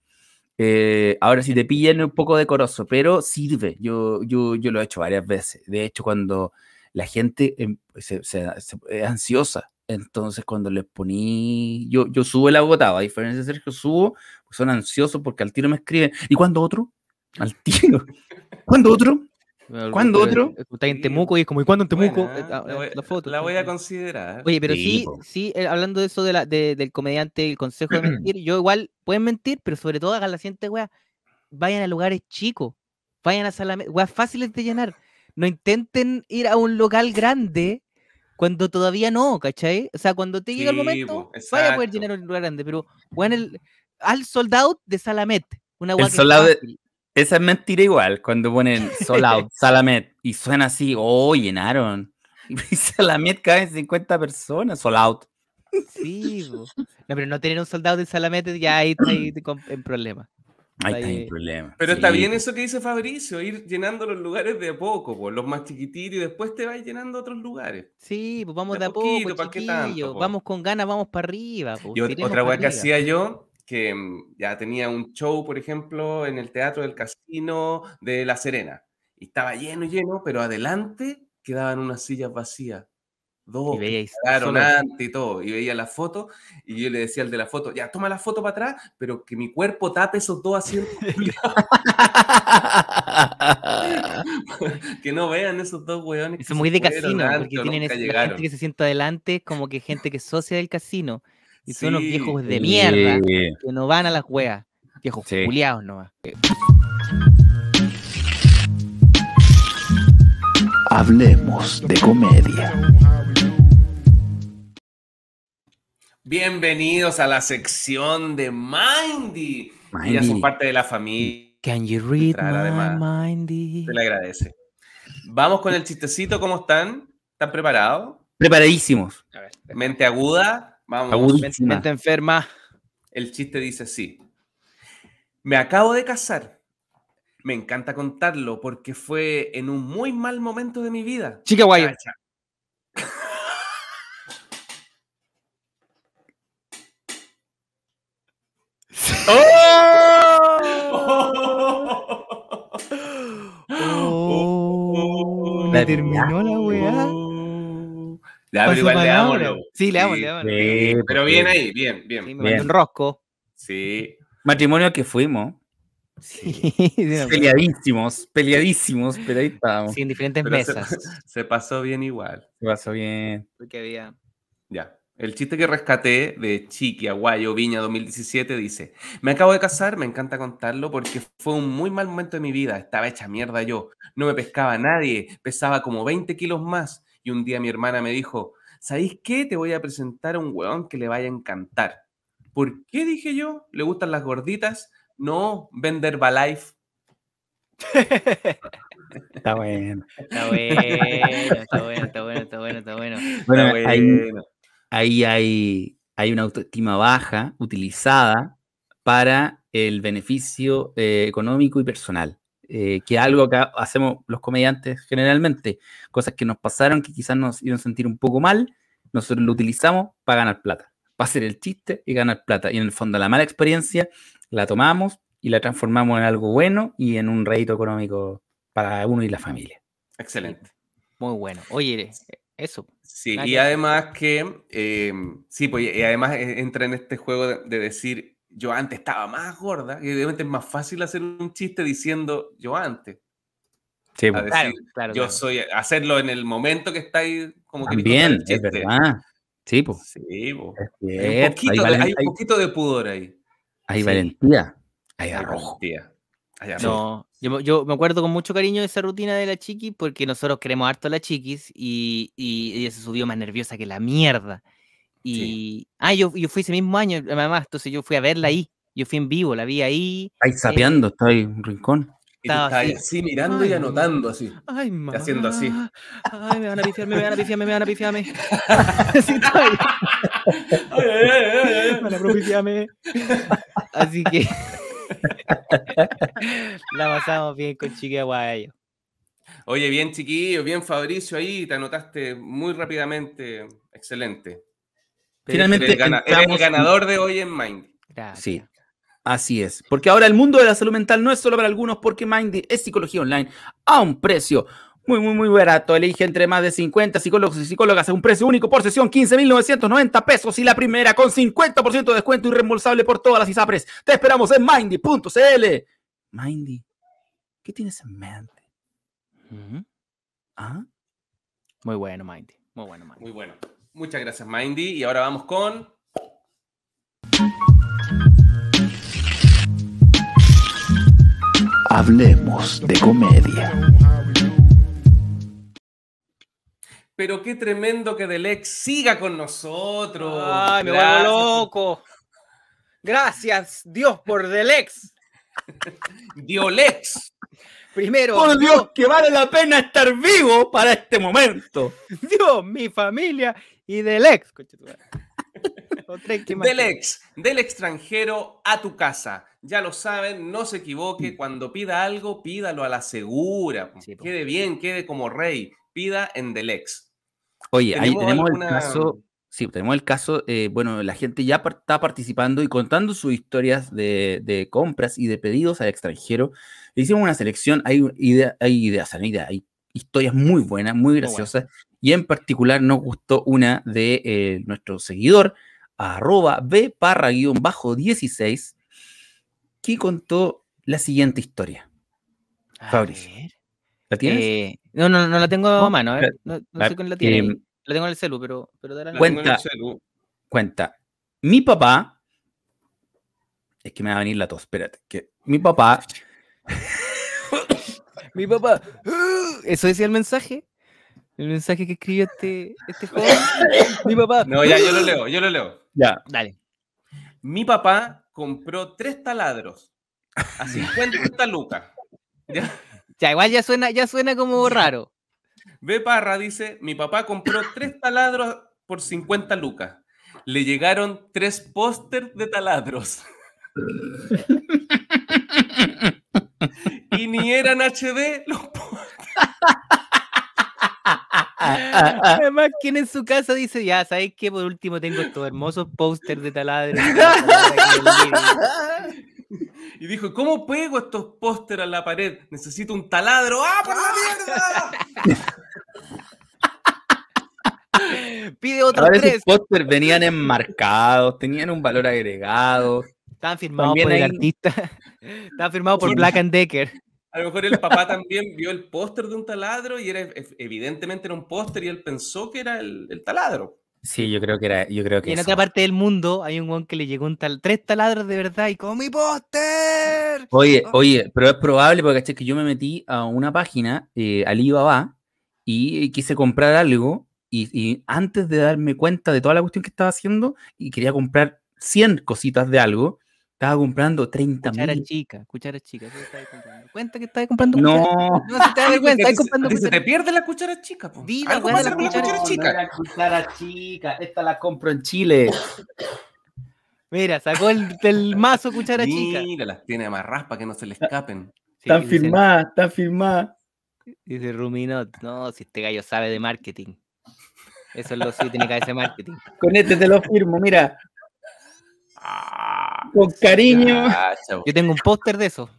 Eh, ahora, si te pillan un poco decoroso, pero sirve. Yo, yo, yo lo he hecho varias veces. De hecho, cuando la gente em, se, es eh, ansiosa. Entonces, cuando les poní, yo, yo subo el agotado, a diferencia de Sergio, subo, pues, son ansiosos porque al tiro me escriben. ¿Y cuándo otro? Al tiro. ¿Cuándo otro? ¿Cuándo otro? Está en Temuco y es como, ¿y cuándo en Temuco? Eh, ah, la, voy, eh, voy a considerar. Oye, pero sí, sí, hablando de eso de la, del comediante, el consejo de mentir, yo igual, pueden mentir, pero sobre todo hagan la siguiente, weá, vayan a lugares chicos, vayan a salas, weas fáciles de llenar no intenten ir a un local grande cuando todavía no, ¿cachai? O sea, cuando te llegue el momento, vaya a poder llenar un lugar grande, pero bueno, al soldado de Salamet. Una esa es mentira igual, cuando ponen sold out, Salamet, y suena así, oh, llenaron. Y Salamet en 50 personas, sold out. Sí, no, pero no tener un soldado de Salamet ya ahí está en problema problema. Pero está bien eso que dice Fabricio, ir llenando los lugares de a poco, los más chiquititos, y después te vas llenando otros lugares. Sí, pues vamos de, a poco, vamos con ganas, vamos para arriba. otra vez que hacía yo, que mm, ya tenía un show, por ejemplo, en el Teatro del Casino de La Serena, y estaba lleno, lleno, pero adelante quedaban unas sillas vacías. Dos, y veía y todo, y veía la foto, y yo le decía al de la foto, ya toma la foto para atrás, pero que mi cuerpo tape esos dos asientos. que no vean esos dos weones. Eso es muy de casino, porque tienen esa, gente que se sienta adelante, como que gente que es socia del casino, y son los viejos de mierda, que no van a las weas, viejos sí. nomás. Hablemos de comedia. Bienvenidos a la sección de Mindy. Mindy. ya son parte de la familia. Can you read Mindy? Se le agradece. Vamos con el chistecito, ¿cómo están? ¿Están preparados? Preparadísimos. mente aguda, vamos. Mente enferma. El chiste dice sí. Me acabo de casar. Me encanta contarlo porque fue en un muy mal momento de mi vida. Chica guay. ¡Oh! la terminó la weá. Le pero igual le damos, Sí, le damos, le damos. Sí, pero bien ahí, bien, bien. Sí, me mandó un rosco. Sí. Matrimonio que fuimos. Sí. peleadísimos, peleadísimos, pero ahí estábamos. Sí, en diferentes mesas. Se, pasó bien igual. Se pasó bien. Porque había. Ya. El chiste que rescaté de Chiqui, Aguayo, Viña 2017 dice, me acabo de casar, me encanta contarlo porque fue un muy mal momento de mi vida, estaba hecha mierda yo, no me pescaba nadie, pesaba como 20 kilos más y un día mi hermana me dijo, ¿sabéis qué? Te voy a presentar a un weón que le vaya a encantar. ¿Por qué dije yo? ¿Le gustan las gorditas? No, vender life está bueno. Está bueno, está bueno, está bueno, está bueno, está bueno ahí hay, hay una autoestima baja utilizada para el beneficio eh, económico y personal, eh, que algo que hacemos los comediantes generalmente, cosas que nos pasaron que quizás nos a sentir un poco mal, nosotros lo utilizamos para ganar plata, para hacer el chiste y ganar plata. Y en el fondo la mala experiencia la tomamos y la transformamos en algo bueno y en un rédito económico para uno y la familia. Excelente. Muy bueno. Oye, eso. Sí, y además que, em, sí, pues y además e, entra en este juego de, decir, yo antes estaba más gorda, y obviamente es más fácil hacer un chiste diciendo yo antes. Sí, yo soy, hacerlo en el momento que estáis como que... Bien, es verdad. Sí, pues. Sí, pues Hay, un poquito, de, pudor ahí. Hay valentía. Hay arrojo. Hay valentía. Hay yo, yo, me acuerdo con mucho cariño de esa rutina de la chiqui porque nosotros queremos harto a la chiquis y, y ella se subió más nerviosa que la mierda. Y ah, yo, yo fui ese mismo año, además, entonces yo fui a verla ahí. Yo fui en vivo, la vi ahí. Ahí sapeando, eh, está ahí en un rincón. Estaba ahí así, mirando y anotando así. Ay, Haciendo así. Ay, me van a pifiarme, me van a pifiarme, me van a pifiarme. Así que la pasamos bien con Chiqui ellos. Oye, bien chiquillo, bien Fabricio ahí, te anotaste muy rápidamente. Excelente. Finalmente, el, ganador de hoy en Mindy Gracias. Sí. Así es, porque ahora el mundo de la salud mental no es solo para algunos, porque Mindy es psicología online a un precio muy, muy, muy barato. Elige entre más de 50 psicólogos y psicólogas a un precio único por sesión, 15.990 pesos y la primera con 50% de descuento y reembolsable por todas las ISAPRES. Te esperamos en mindy.cl. Mindy, ¿qué tienes en mente? ¿Ah? Muy bueno, Mindy. Muy bueno, Mindy. Muy bueno. Muchas gracias, Mindy. Y ahora vamos con... Hablemos de comedia. pero qué tremendo que Delex siga con nosotros. Ay, me va loco. Gracias, Dios, por Delex. Diolex. Primero. Por Dios, que vale la pena estar vivo para este momento. Dios, mi familia y Delex. Delex, del extranjero a tu casa. Ya lo saben, no se equivoque. Mm. Cuando pida algo, pídalo a la segura. quede bien, quede como rey. Pida en Delex. Oye, ahí tenemos el caso, sí, tenemos el caso, eh, bueno, la gente ya está participando y contando sus historias de, compras y de pedidos al extranjero. hicimos una selección, hay, ideas, hay ideas, hay, historias muy buenas, muy graciosas, y en particular nos gustó una de eh, nuestro seguidor, arroba bajo, 16 que contó la siguiente historia. A ¿La tienes? Eh, no, no, no la tengo a mano, ¿eh? ¿eh? No, no sé quién la tiene. la tengo en el celu, pero, pero la cuenta, cuenta. Mi papá. Es que me va a venir la tos, espérate. Que mi papá. mi papá. Eso decía el mensaje. El mensaje que escribió este, este joven. mi papá. No, ya, yo lo leo, yo lo leo. Ya. Dale. Mi papá compró tres taladros a 50 lucas. ¿Ya? Ya, igual ya suena, ya suena como raro. Ve Parra dice: Mi papá compró tres taladros por 50 lucas. Le llegaron tres pósters de taladros. y ni eran HD los Además, quien en su casa dice, ya, ¿sabéis qué? Por último tengo estos hermosos póster de taladros. y dijo, ¿cómo pego estos pósteres a la pared? Necesito un taladro. ¡Ah, por la mierda! Pide otra. vez. venían enmarcados, tenían un valor agregado. Estaban firmados por el artista. Estaban firmados por Black and Decker. A lo mejor el papá también vio el póster de un taladro y era evidentemente era un póster y él pensó que era el taladro. Sí, yo creo que era, yo creo que en otra parte del mundo hay un guan que le llegó un tal, tres taladros de verdad y como mi póster. Oye, oye, pero es probable porque es que yo me metí a una página, eh, Alibaba, y quise comprar algo y, y, antes de darme cuenta de toda la cuestión que estaba haciendo y quería comprar 100 cositas de algo estaba comprando 30 cuchara chicas. Chica, cuchara chica, Cuenta que estaba comprando No, no te da cuenta, estás comprando se, te pierde la cuchara chica, po. ¿Algo pasa la cuchara, chica. cuchara chica, esta la compro en Chile. Mira, sacó el, del mazo cuchara chica. las tiene más raspa que no se le escapen. están firmadas, están firmadas. Dice Ruminot, no, si este gallo sabe de marketing. Eso es lo que tiene que hacer marketing. Con este te lo firmo, mira. Ah con cariño. Yo tengo un póster de eso.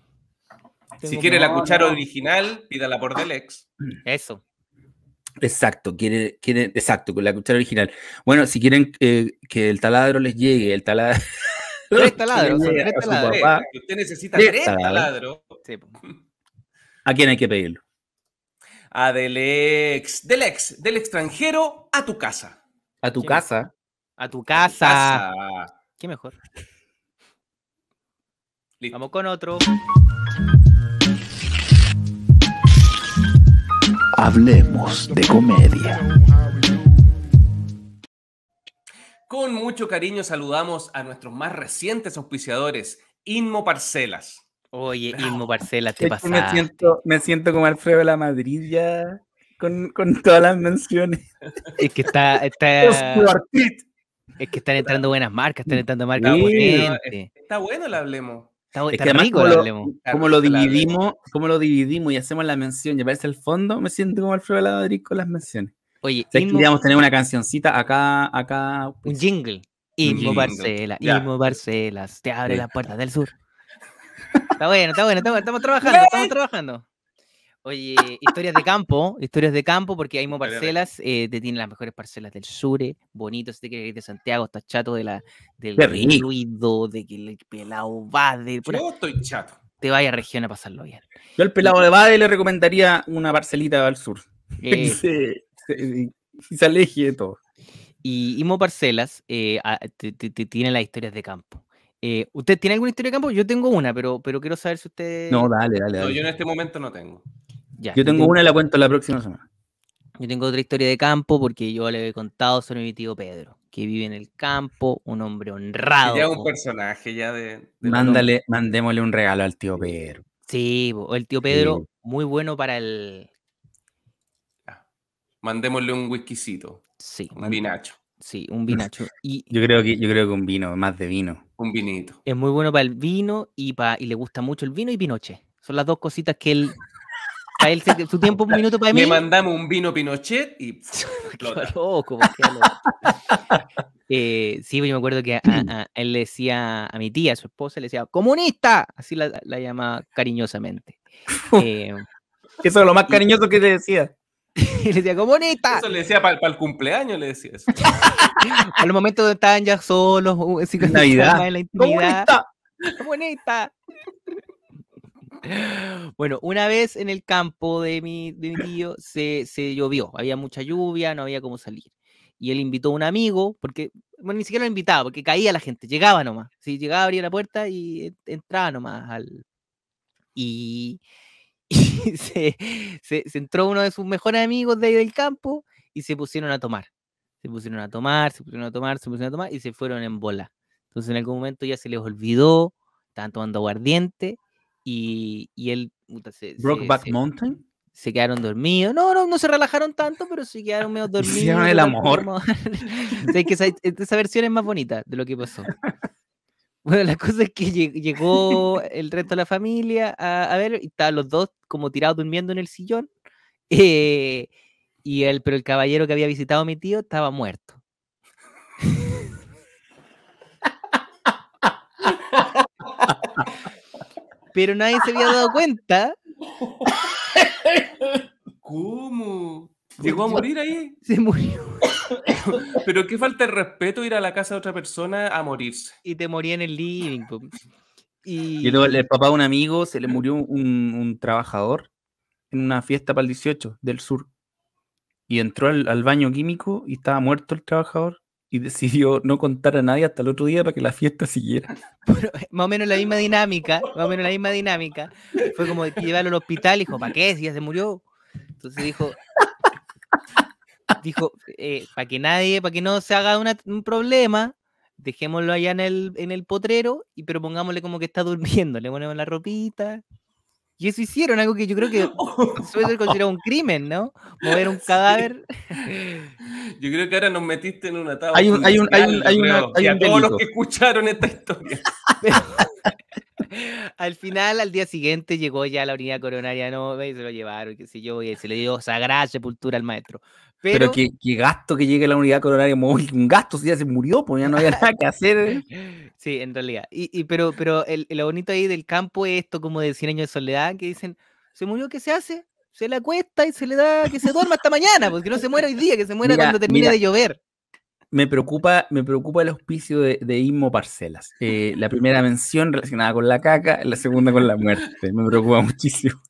si quiere la cuchara original, pídala por Delex. Eso. Exacto, quiere, quiere, exacto, con la cuchara original. Bueno, si quieren eh, que el taladro les llegue, el taladro. Tres taladros, eh, Usted necesita tres, ¿A quién hay que pedirlo? A Delex, Delex, del extranjero a tu casa. ¿A tu casa? A tu casa. A tu casa. ¿Qué mejor? Vamos con otro. Hablemos de comedia. Con mucho cariño saludamos a nuestros más recientes auspiciadores, Inmo Parcelas. Oye, Inmo Parcelas, te pasa. Me siento, me siento como Alfredo de la Madrid ya con, todas las menciones. Es que está, Es que están entrando buenas marcas, están entrando marcas Está bueno el Hablemos. Está, es que además, como, lo, dividimos, como lo dividimos y hacemos la mención y aparece el fondo, me siento como Alfredo Ladrín con las menciones. Oye, queríamos tener una cancioncita acá, acá. un jingle. Inmo Barcelas, Barcelas, te abre las la puerta del sur. está bueno, está bueno, estamos trabajando, estamos trabajando. Oye, historias de campo, historias de campo, porque mo Parcelas eh, te tienen las mejores parcelas del Sure, bonito, si te quieres ir de Santiago, estás chato de la, del ruido, de que el pelado va, de... Yo estoy chato. Te vaya a región a pasarlo bien. Yo al pelado de Bade le recomendaría una parcelita al sur. Eh, se, aleje de todo. Y Imo Parcelas eh, ah, te, tiene las historias de campo. Eh, ¿Usted tiene alguna historia de campo? Yo tengo una, pero, pero quiero saber si usted. No, dale, dale. yo en este momento no tengo yo tengo, una y la cuento la próxima semana. Yo tengo otra historia de campo porque yo le he contado sobre mi tío Pedro, que vive en el campo, un hombre honrado. Ya un personaje ya de... mandémosle un regalo al tío Pedro. Sí, el tío Pedro, muy bueno para el... Mandémosle un whiskycito. Sí. Un vinacho. Sí, un vinacho. Y yo, creo que, yo creo que un vino, más de vino. Un vinito. Es muy bueno para el vino y, para, y le gusta mucho el vino y Pinoche. Son las dos cositas que él su él, tiempo un minuto para mí. Le mandamos un vino Pinochet y. Pues, qué loco, eh, sí, pues, yo me acuerdo que él le decía a mi tía, a su esposa, le decía ¡comunista! Así la, la llama cariñosamente. Eh, eso es lo más cariñoso que le decía. le decía ¡comunista! Eso le decía para el cumpleaños, le decía eso. a los momentos donde estaban ya solos, En uh, la intimidad. ¡Comunista! ¡Comunista! Bueno, una vez en el campo de mi, tío se, llovió, había mucha lluvia, no había cómo salir. Y él invitó a un amigo, porque, bueno, ni siquiera lo invitaba, porque caía la gente, llegaba nomás. Si llegaba, abría la puerta y entraba nomás al... Y, se, se, entró uno de sus mejores amigos de ahí del campo y se pusieron a tomar. Se pusieron a tomar, se pusieron a tomar, se pusieron a tomar y se fueron en bola. Entonces en algún momento ya se les olvidó, estaban tomando aguardiente y, y él. Se, Mountain? Se quedaron dormidos. No, no, no se relajaron tanto, pero se quedaron medio dormidos. el amor. que esa, versión es más bonita de lo que pasó. Bueno, la cosa es que llegó el resto de la familia a, ver, y estaban los dos como tirados durmiendo en el sillón. Eh, y el, pero el caballero que había visitado a mi tío estaba muerto pero nadie se había dado cuenta. ¿Cómo? ¿Llegó a morir ahí? Se murió. Pero qué falta de respeto ir a la casa de otra persona a morirse. Y te moría en el living. Y... y luego el papá de un amigo se le murió un, un, trabajador en una fiesta para el 18 del sur. Y entró al, al baño químico y estaba muerto el trabajador y decidió no contar a nadie hasta el otro día para que la fiesta siguiera. Eh, más o menos la misma dinámica, más o menos la misma dinámica. Fue como llevarlo al hospital, dijo, ¿para qué? Si ya se murió. Entonces dijo, dijo, eh, para que nadie, para que no se haga un problema, dejémoslo allá en el, potrero, y, pero pongámosle como que está durmiendo, le ponemos la ropita, y eso hicieron, algo que yo creo que oh. suele ser considerado un crimen, ¿no? Mover un cadáver. Yo creo que ahora nos metiste en una tabla. Hay un, hay un, hay un, hay una, hay un todos los que escucharon esta historia. al final, al día siguiente, llegó ya la unidad coronaria, no, y se lo llevaron, Que sé yo, y se le dio sagrada sepultura al maestro. Pero, que qué, gasto que llegue la unidad coronaria, un gasto, si ya se murió, pues ya no había nada que hacer. ¿eh? Sí, en realidad. Y, pero pero el, lo bonito ahí del campo es esto como de 100 años de soledad, que dicen, se murió, ¿qué se hace? Se la cuesta y se le da que se duerma hasta mañana, porque pues, no se muera hoy día, que se muera cuando termine de llover me preocupa, me preocupa el auspicio de, de Inmo Parcelas. Eh, la primera mención relacionada con la caca, la segunda con la muerte. Me preocupa muchísimo.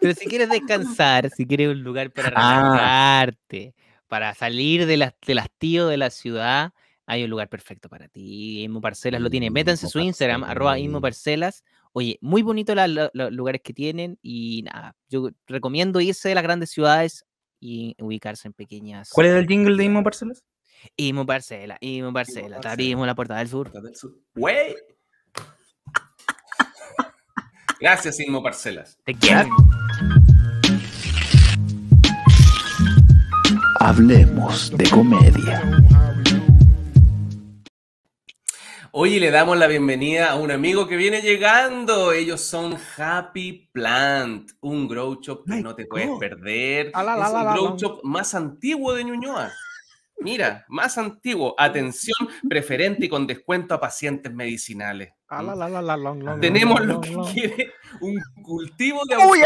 Pero si quieres descansar, si quieres un lugar para ah. relajarte, para salir de las, del hastío de la ciudad, hay un lugar perfecto para ti. Inmo Parcelas lo tiene. Métanse a su Instagram, arroba Inmo Parcelas. Oye, muy bonito los lugares que tienen y nada, yo recomiendo irse de las grandes ciudades y ubicarse en pequeñas. ¿Cuál es el jingle de Inmo Parcelas? Imo Parcela, Imo Parcela, en la puerta del sur. Del ¡Wey! Gracias, Imo Parcelas. Te quiero. Hablemos de comedia. Hoy le damos la bienvenida a un amigo que viene llegando. Ellos son Happy Plant, un grow shop que no te puedes perder. Ah, es el grow shop más antiguo de Ñuñoa. Mira, más antiguo, atención preferente y con descuento a pacientes medicinales. Tenemos lo que quiere un cultivo de Uy,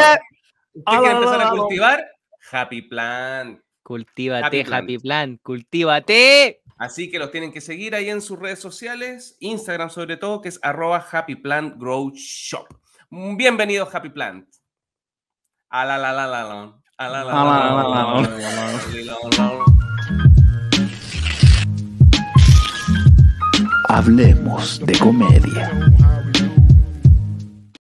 ¿Qué quiere empezar a cultivar? Happy Plan. Cultívate, Happy Plan. Cultívate. Así que los tienen que seguir ahí en sus redes sociales, Instagram sobre todo, que es arroba Happy plan Grow Shop. Bienvenido Happy Plant. A la la la la la. A la la la la la. hablemos de comedia.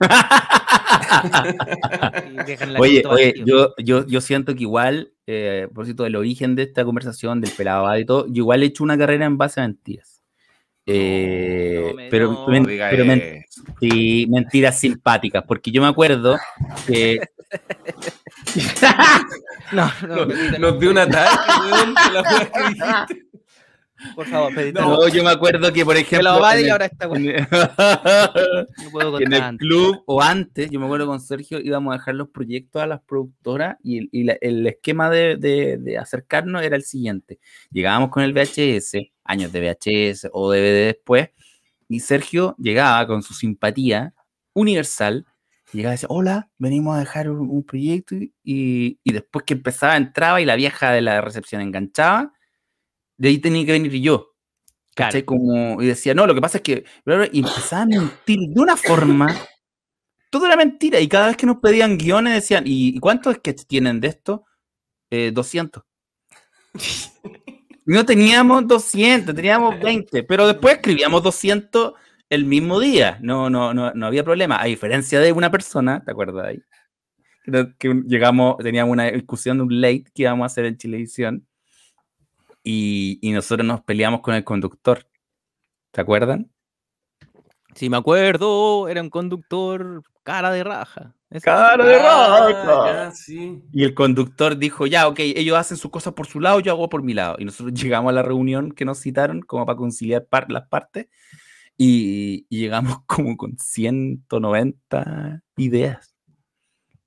oye, oye yo, yo, yo, siento que igual, eh, por cierto, el origen de esta conversación, del pelado y todo, yo igual he hecho una carrera en base a mentiras. Eh, pero, mentiras simpáticas, porque yo me acuerdo que. no, no, nos dio un ataque, la que dijiste. No, yo me acuerdo que, por ejemplo. en, ahora está no puedo en el club o antes, yo me acuerdo con Sergio, íbamos a dejar los proyectos a las productoras y, el esquema de, de, acercarnos era el siguiente: llegábamos con el VHS, años de VHS o DVD después, y Sergio llegaba con su simpatía universal. Llegaba y decía, hola, venimos a dejar un, un proyecto y, y después que empezaba, entraba y la vieja de la recepción enganchaba de ahí tenía que venir yo. Como, y decía, no, lo que pasa es que. empezaba a mentir de una forma. Todo era mentira. Y cada vez que nos pedían guiones decían, ¿y cuántos que tienen de esto? 200. Eh, no teníamos 200, teníamos 20. Pero después escribíamos 200 el mismo día. No, no, no, no había problema. A diferencia de una persona, ¿te acuerdas ahí? Que llegamos, teníamos una discusión de un late que íbamos a hacer en Chilevisión y, y nosotros nos peleamos con el conductor. ¿Te acuerdan? Sí, me acuerdo, era un conductor cara de raja. cara de raja. Ah, y el conductor dijo, ya, ok, ellos hacen sus cosas por su lado, yo hago por mi lado. Y nosotros llegamos a la reunión que nos citaron como para conciliar las partes y, llegamos como con 190 ideas.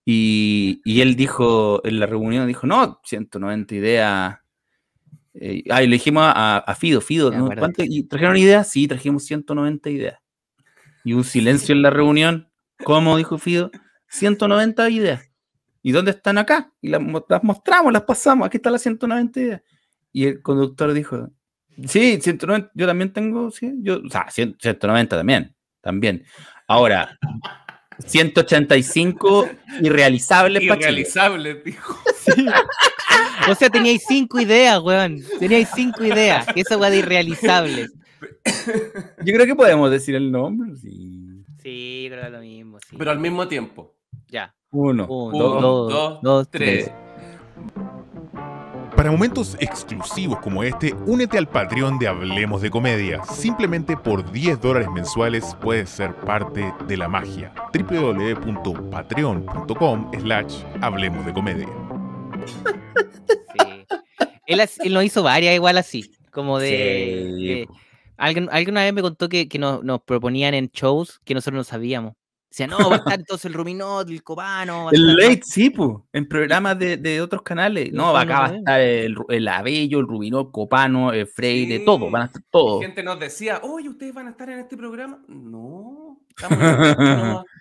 Y, y él dijo, en la reunión dijo, no, 190 ideas eh, ah, le dijimos a, Fido, Fido, ¿Y ¿trajeron ideas? Sí, trajimos 190 ideas. Y un silencio en la reunión. ¿Cómo? Dijo Fido. 190 ideas. ¿Y dónde están acá? Y las, mostramos, las pasamos. Aquí están las 190 ideas. Y el conductor dijo, sí, 190, yo también tengo, o sea, 190 también, también. Ahora, 185 irrealizables. Irrealizables, dijo. O sea, teníais cinco ideas, weón. Teníais cinco ideas. Eso esa de irrealizable. Yo creo que podemos decir el nombre. Sí, sí creo es lo mismo. Pero al mismo tiempo. Ya. Uno, Uno dos, dos, Para momentos exclusivos como este, únete al Patreon de Hablemos de Comedia. Simplemente por 10 dólares mensuales puedes ser parte de la magia. www.patreon.com slash Hablemos de Comedia él, él nos hizo varias igual así, como de... alguien, alguna vez me contó que, nos, proponían en shows que nosotros no sabíamos. sea, no, va a estar entonces el Rubinot, el Cobano. El Late, sí, en programas de, otros canales. No, acá va a estar el, Abello, el Rubinot, Copano, el eh, Freire, todo, van a estar todos. Gente nos decía, oye, ustedes van a estar en este programa. No, estamos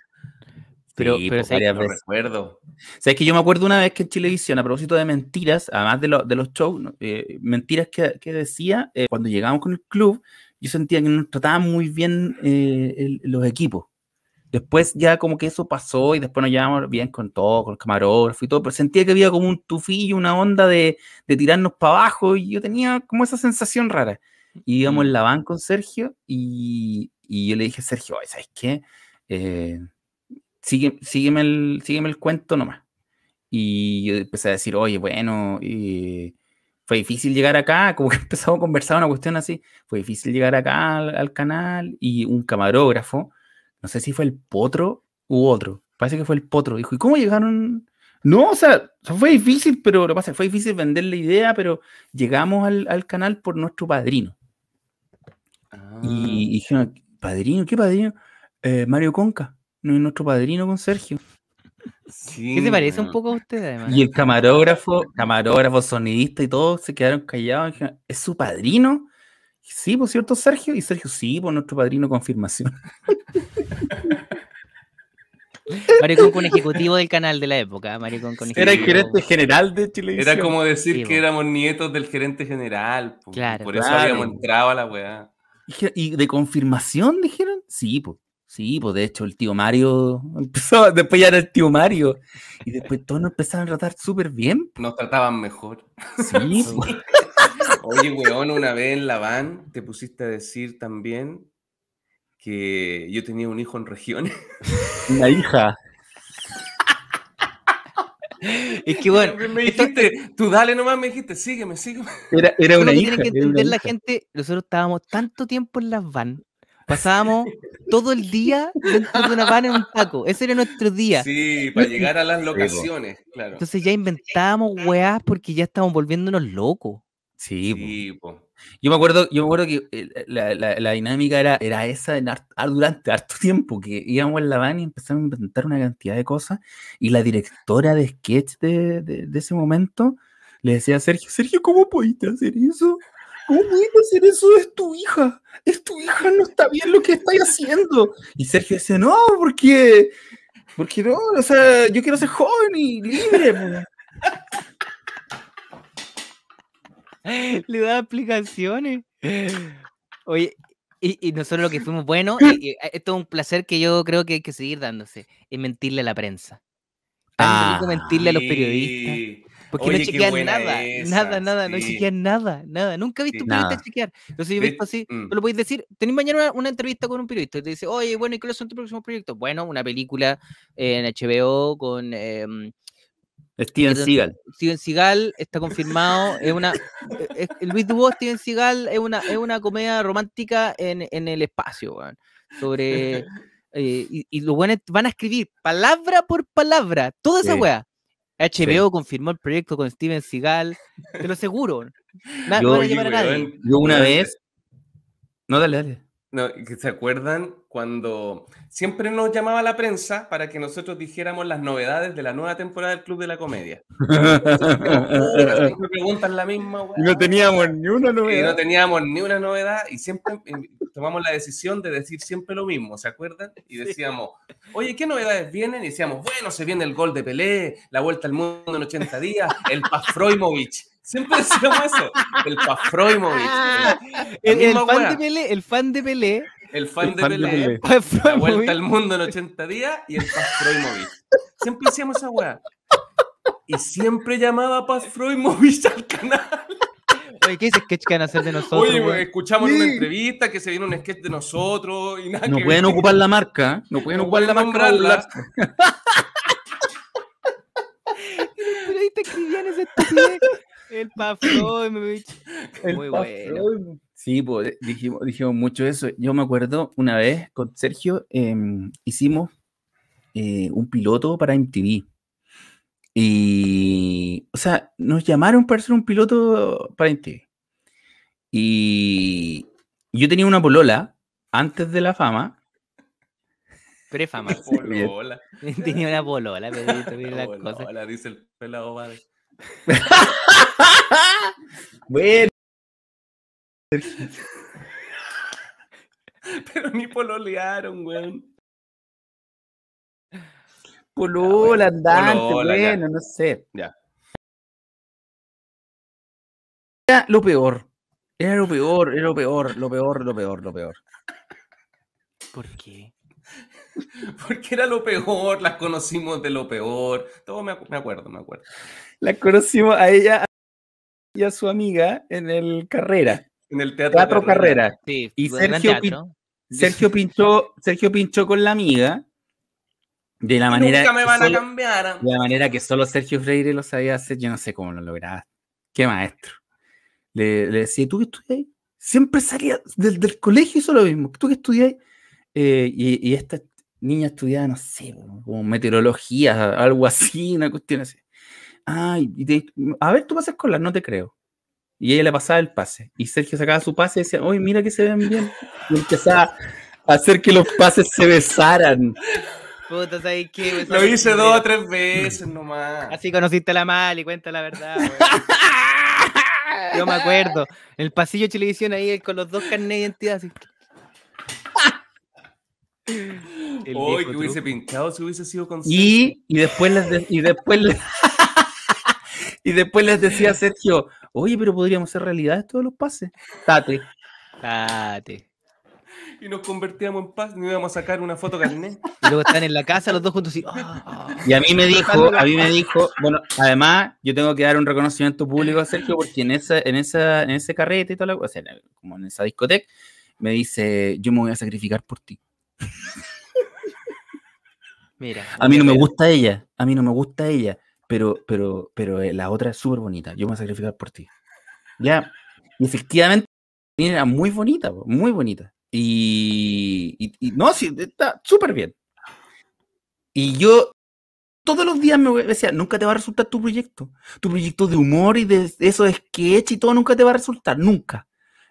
Pero, sí, pero pues, recuerdo. Sabes que yo me acuerdo una vez que en Chilevisión, a propósito de mentiras, además de, de los shows, eh, mentiras que, que decía, eh, cuando llegábamos con el club, yo sentía que nos trataban muy bien eh, los equipos. Después ya como que eso pasó y después nos llevamos bien con todo, con el camarógrafo y todo, pero sentía que había como un tufillo, una onda de, de tirarnos para abajo y yo tenía como esa sensación rara. Y íbamos mm. en la van con Sergio y, y yo le dije a Sergio, ¿sabes qué? sigue, sígueme, el, sígueme el cuento nomás. Y yo empecé a decir, oye, bueno, eh, fue difícil llegar acá, como que empezamos a conversar una cuestión así, fue difícil llegar acá al, canal y un camarógrafo, no sé si fue el Potro u otro, parece que fue el Potro, dijo, ¿y cómo llegaron? No, o sea, fue difícil, pero lo que pasa fue difícil vender la idea, pero llegamos al, canal por nuestro padrino. Y, ah. dijeron, ¿padrino? ¿Qué padrino? Eh, Mario Conca no es nuestro padrino con Sergio. Sí, ¿Qué se parece un poco a usted, además? Y el camarógrafo, camarógrafo, sonidista y todo, se quedaron callados. ¿Es su padrino? Sí, por cierto, Sergio. Y Sergio, sí, por nuestro padrino, confirmación. Maricón con ejecutivo del canal de la época. Maricón con Era el gerente general de Chile. Era como decir que éramos nietos del gerente general. Claro, por eso habíamos entrado a la weá. ¿Y de confirmación dijeron? Sí, pues. Sí, pues de hecho el tío Mario empezó, después ya era el tío Mario. Y después todos nos empezaron a tratar súper bien. Nos trataban mejor. Sí. Pues. Oye, weón, una vez en la van te pusiste a decir también que yo tenía un hijo en regiones. Una hija. Es que bueno, me dijiste, tú dale nomás, me dijiste, sígueme, sígueme. Era, era una hija. que entender la gente, nosotros estábamos tanto tiempo en La van Pasábamos todo el día dentro de una van en un taco. Ese era nuestro día. Sí, para llegar a las locaciones, claro. Entonces ya inventábamos weas porque ya estábamos volviéndonos locos. Sí, Yo me acuerdo, yo me acuerdo que eh, la, dinámica era, era esa en ah, durante harto tiempo, que íbamos en la van y empezamos a inventar una cantidad de cosas, y la directora de sketch de, ese momento le decía a Sergio, Sergio, ¿cómo podiste hacer eso? ¿Cómo a hacer eso? Es tu hija. Es tu hija, no está bien lo que estáis haciendo. Y Sergio dice, no, porque, porque no, o sea, yo quiero ser joven y libre. Le da explicaciones. Oye, y, nosotros lo que fuimos bueno, y, eh, esto es un placer que yo creo que hay que seguir dándose, es mentirle a la prensa. Ah, mentirle a los periodistas. Porque no chequean nada, nada, nada, no chequean nada, nada. Nunca he visto un periodista chequear. Entonces yo he visto así, mm. lo podéis decir, tenéis mañana una, entrevista con un periodista y te dice, "Oye, bueno, ¿y cuáles son tus próximos proyectos?" Bueno, una película eh, en HBO con em, Steven eh, Seagal. Steven Seagal está confirmado. Es una, Luis Dubois, Steven Seagal es una, una comedia romántica en, el espacio, Sobre. Eh, y, los buenos van a escribir palabra por palabra, toda esa wea. HBO confirmó el proyecto con Steven Seagal, te lo aseguro. yo, una vez. No, dale, dale. No, ¿Se acuerdan cuando siempre nos llamaba la prensa para que nosotros dijéramos las novedades de la nueva temporada del Club de la Comedia. preguntan la misma. y no teníamos ni una novedad. Y no teníamos ni una novedad y siempre em, tomamos la decisión de decir siempre lo mismo, ¿se acuerdan? Y decíamos, oye, ¿qué novedades vienen? Y decíamos, bueno, se viene el gol de Pelé, la vuelta al mundo en 80 días, el Pafroimovich. Siempre decíamos eso, el Pafroimovich. Ah, el, fan de Pelé, el fan de Pelé el fan de Pelé, la vuelta al mundo en 80 días y el Paz Freud Siempre hacíamos esa weá. Y siempre llamaba Paz Freud al canal. Oye, ¿qué sketch que van a hacer de nosotros? Oye, wey? escuchamos en una entrevista que se viene un sketch de nosotros y nada. No pueden ocupar la marca, ¿eh? no pueden ocupar la marca. Pero ahí te escribían ese El Pafroy, El Muy bueno. Sí, pues, eh, dijimos, mucho eso. Yo me acuerdo una vez con Sergio em, hicimos eh, un piloto para MTV. Y, o sea, nos llamaron para hacer un piloto para MTV. Y yo tenía una polola antes de la fama. Prefama. Polola. tenía una polola, dice el pelado, vale. bueno, pero ni pololearon, güey. Ah, Polola, andante, bueno, no sé. Ya. Era lo peor. Era lo peor, era lo peor, lo peor, lo peor, lo peor. ¿Por qué? Porque era lo peor, las conocimos de lo peor. Todo me, me acuerdo, me acuerdo. Las conocimos a ella y a su amiga en el carrera. En el Teatro, Carrera. y Sergio, Sergio, pinchó, Sergio pinchó con la amiga. De la, manera de la manera que solo Sergio Freire lo sabía hacer, yo no sé cómo lo lograba. Qué maestro. Le, decía, ¿tú que estudias? Siempre salía del, del colegio hizo lo mismo. ¿Tú que estudias? Eh, y, esta niña estudiaba, no sé, como meteorología, algo así, una cuestión así. Ay, a ver, tú vas a escolar, no te creo. Y ella le pasaba el pase. Y Sergio sacaba su pase y decía, uy, mira que se ven bien. Y empezaba a hacer que los pases se besaran. Puta, ¿sabes qué? Lo hice dos o tres veces nomás. Así conociste la mal y cuenta la verdad, Yo me acuerdo. el pasillo de Chilevisión ahí con los dos carnes de identidad uy, que hubiese pinchado si hubiese sido con y, después les y después y después les decía a Sergio, Oye, pero podríamos hacer realidad esto de los pases. Tate. Tate. Y nos convertíamos en paz, nos íbamos a sacar una foto carnet. Y luego están en la casa los dos juntos y. Ah". Y a mí me dijo, a mí me dijo, bueno, además yo tengo que dar un reconocimiento público a Sergio porque en esa, en esa, en ese carrete y toda la o como en esa discoteca, me dice, yo me voy a sacrificar por ti. Mira. A mí no me gusta ella, a mí no me gusta ella, pero, pero, pero eh, la otra es súper bonita. Yo me voy a sacrificar por ti. Ya, efectivamente, era muy bonita, muy bonita. Y, no, sí, está súper bien. Y yo todos los días me decía, nunca te va a resultar tu proyecto. Tu proyecto de humor y de eso de sketch y todo nunca te va a resultar, nunca.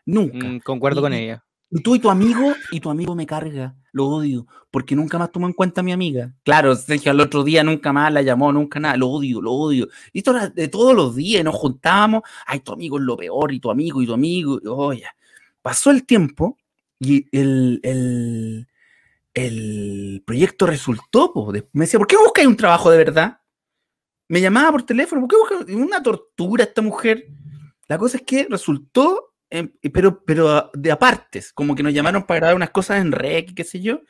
Nunca. Mm, concuerdo con ella. Y tú y tu amigo, y tu amigo me carga, lo odio, porque nunca más tomó en cuenta a mi amiga. Claro, el al otro día nunca más la llamó, nunca nada, lo odio, lo odio. Y esto era de todos los días, nos juntábamos, ay, tu amigo es lo peor, y tu amigo, y tu amigo, y, oh, Pasó el tiempo y el, el, el proyecto resultó, me decía, ¿por qué buscáis un trabajo de verdad? Me llamaba por teléfono, ¿por qué buscáis una tortura esta mujer? La cosa es que resultó Em, pero, pero ah, de apartes, como que nos llamaron para grabar unas cosas en rec, qué sé yo.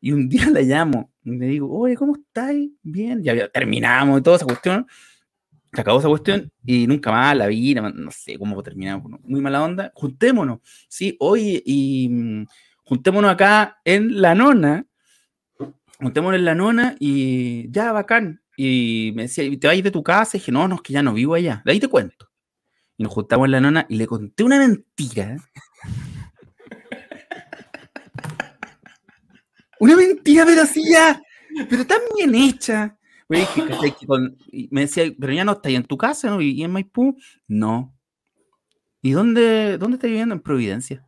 Y un día la llamo y le digo, oye, ¿cómo estáis? Bien, ya, terminamos y toda esa cuestión. Se acabó esa cuestión y nunca más la vi, no sé cómo terminamos. Muy mala onda. Juntémonos, sí, hoy y mm, juntémonos acá en la nona. Juntémonos en la nona y ya, bacán. Y me decía, ¿te vas de tu casa? Y dije, no, no, es que ya no vivo allá. De ahí te cuento y nos juntamos en la nona y le conté una mentira. una mentira, pero así pero tan bien hecha. me decía, pero ya no ahí en tu casa, ¿no? ¿Y en Maipú? No. ¿Y dónde, dónde estás viviendo? En Providencia.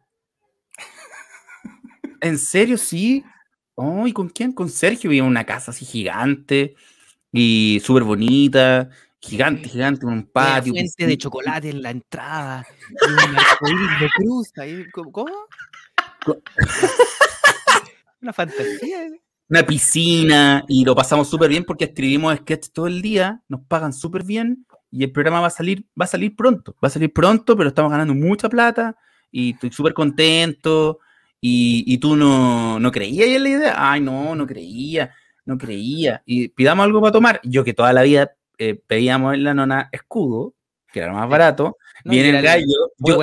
¿En serio? Sí. Oh, ¿Y con quién? Con Sergio vivía en una casa así gigante y súper bonita gigante, gigante, un patio. Un fuente de chocolate en la entrada, cruz, ¿cómo? una fantasía. ¿eh? Una piscina, y lo pasamos súper bien porque escribimos sketch todo el día, nos pagan súper bien, y el programa va a salir, va a salir pronto, va a salir pronto, pero estamos ganando mucha plata, y estoy súper contento, y, tú no, no creías en la idea, ay no, no creía, no creía, y pidamos algo para tomar, yo que toda la vida eh, pedíamos en la nona escudo, que era más barato. viene el gallo. yo,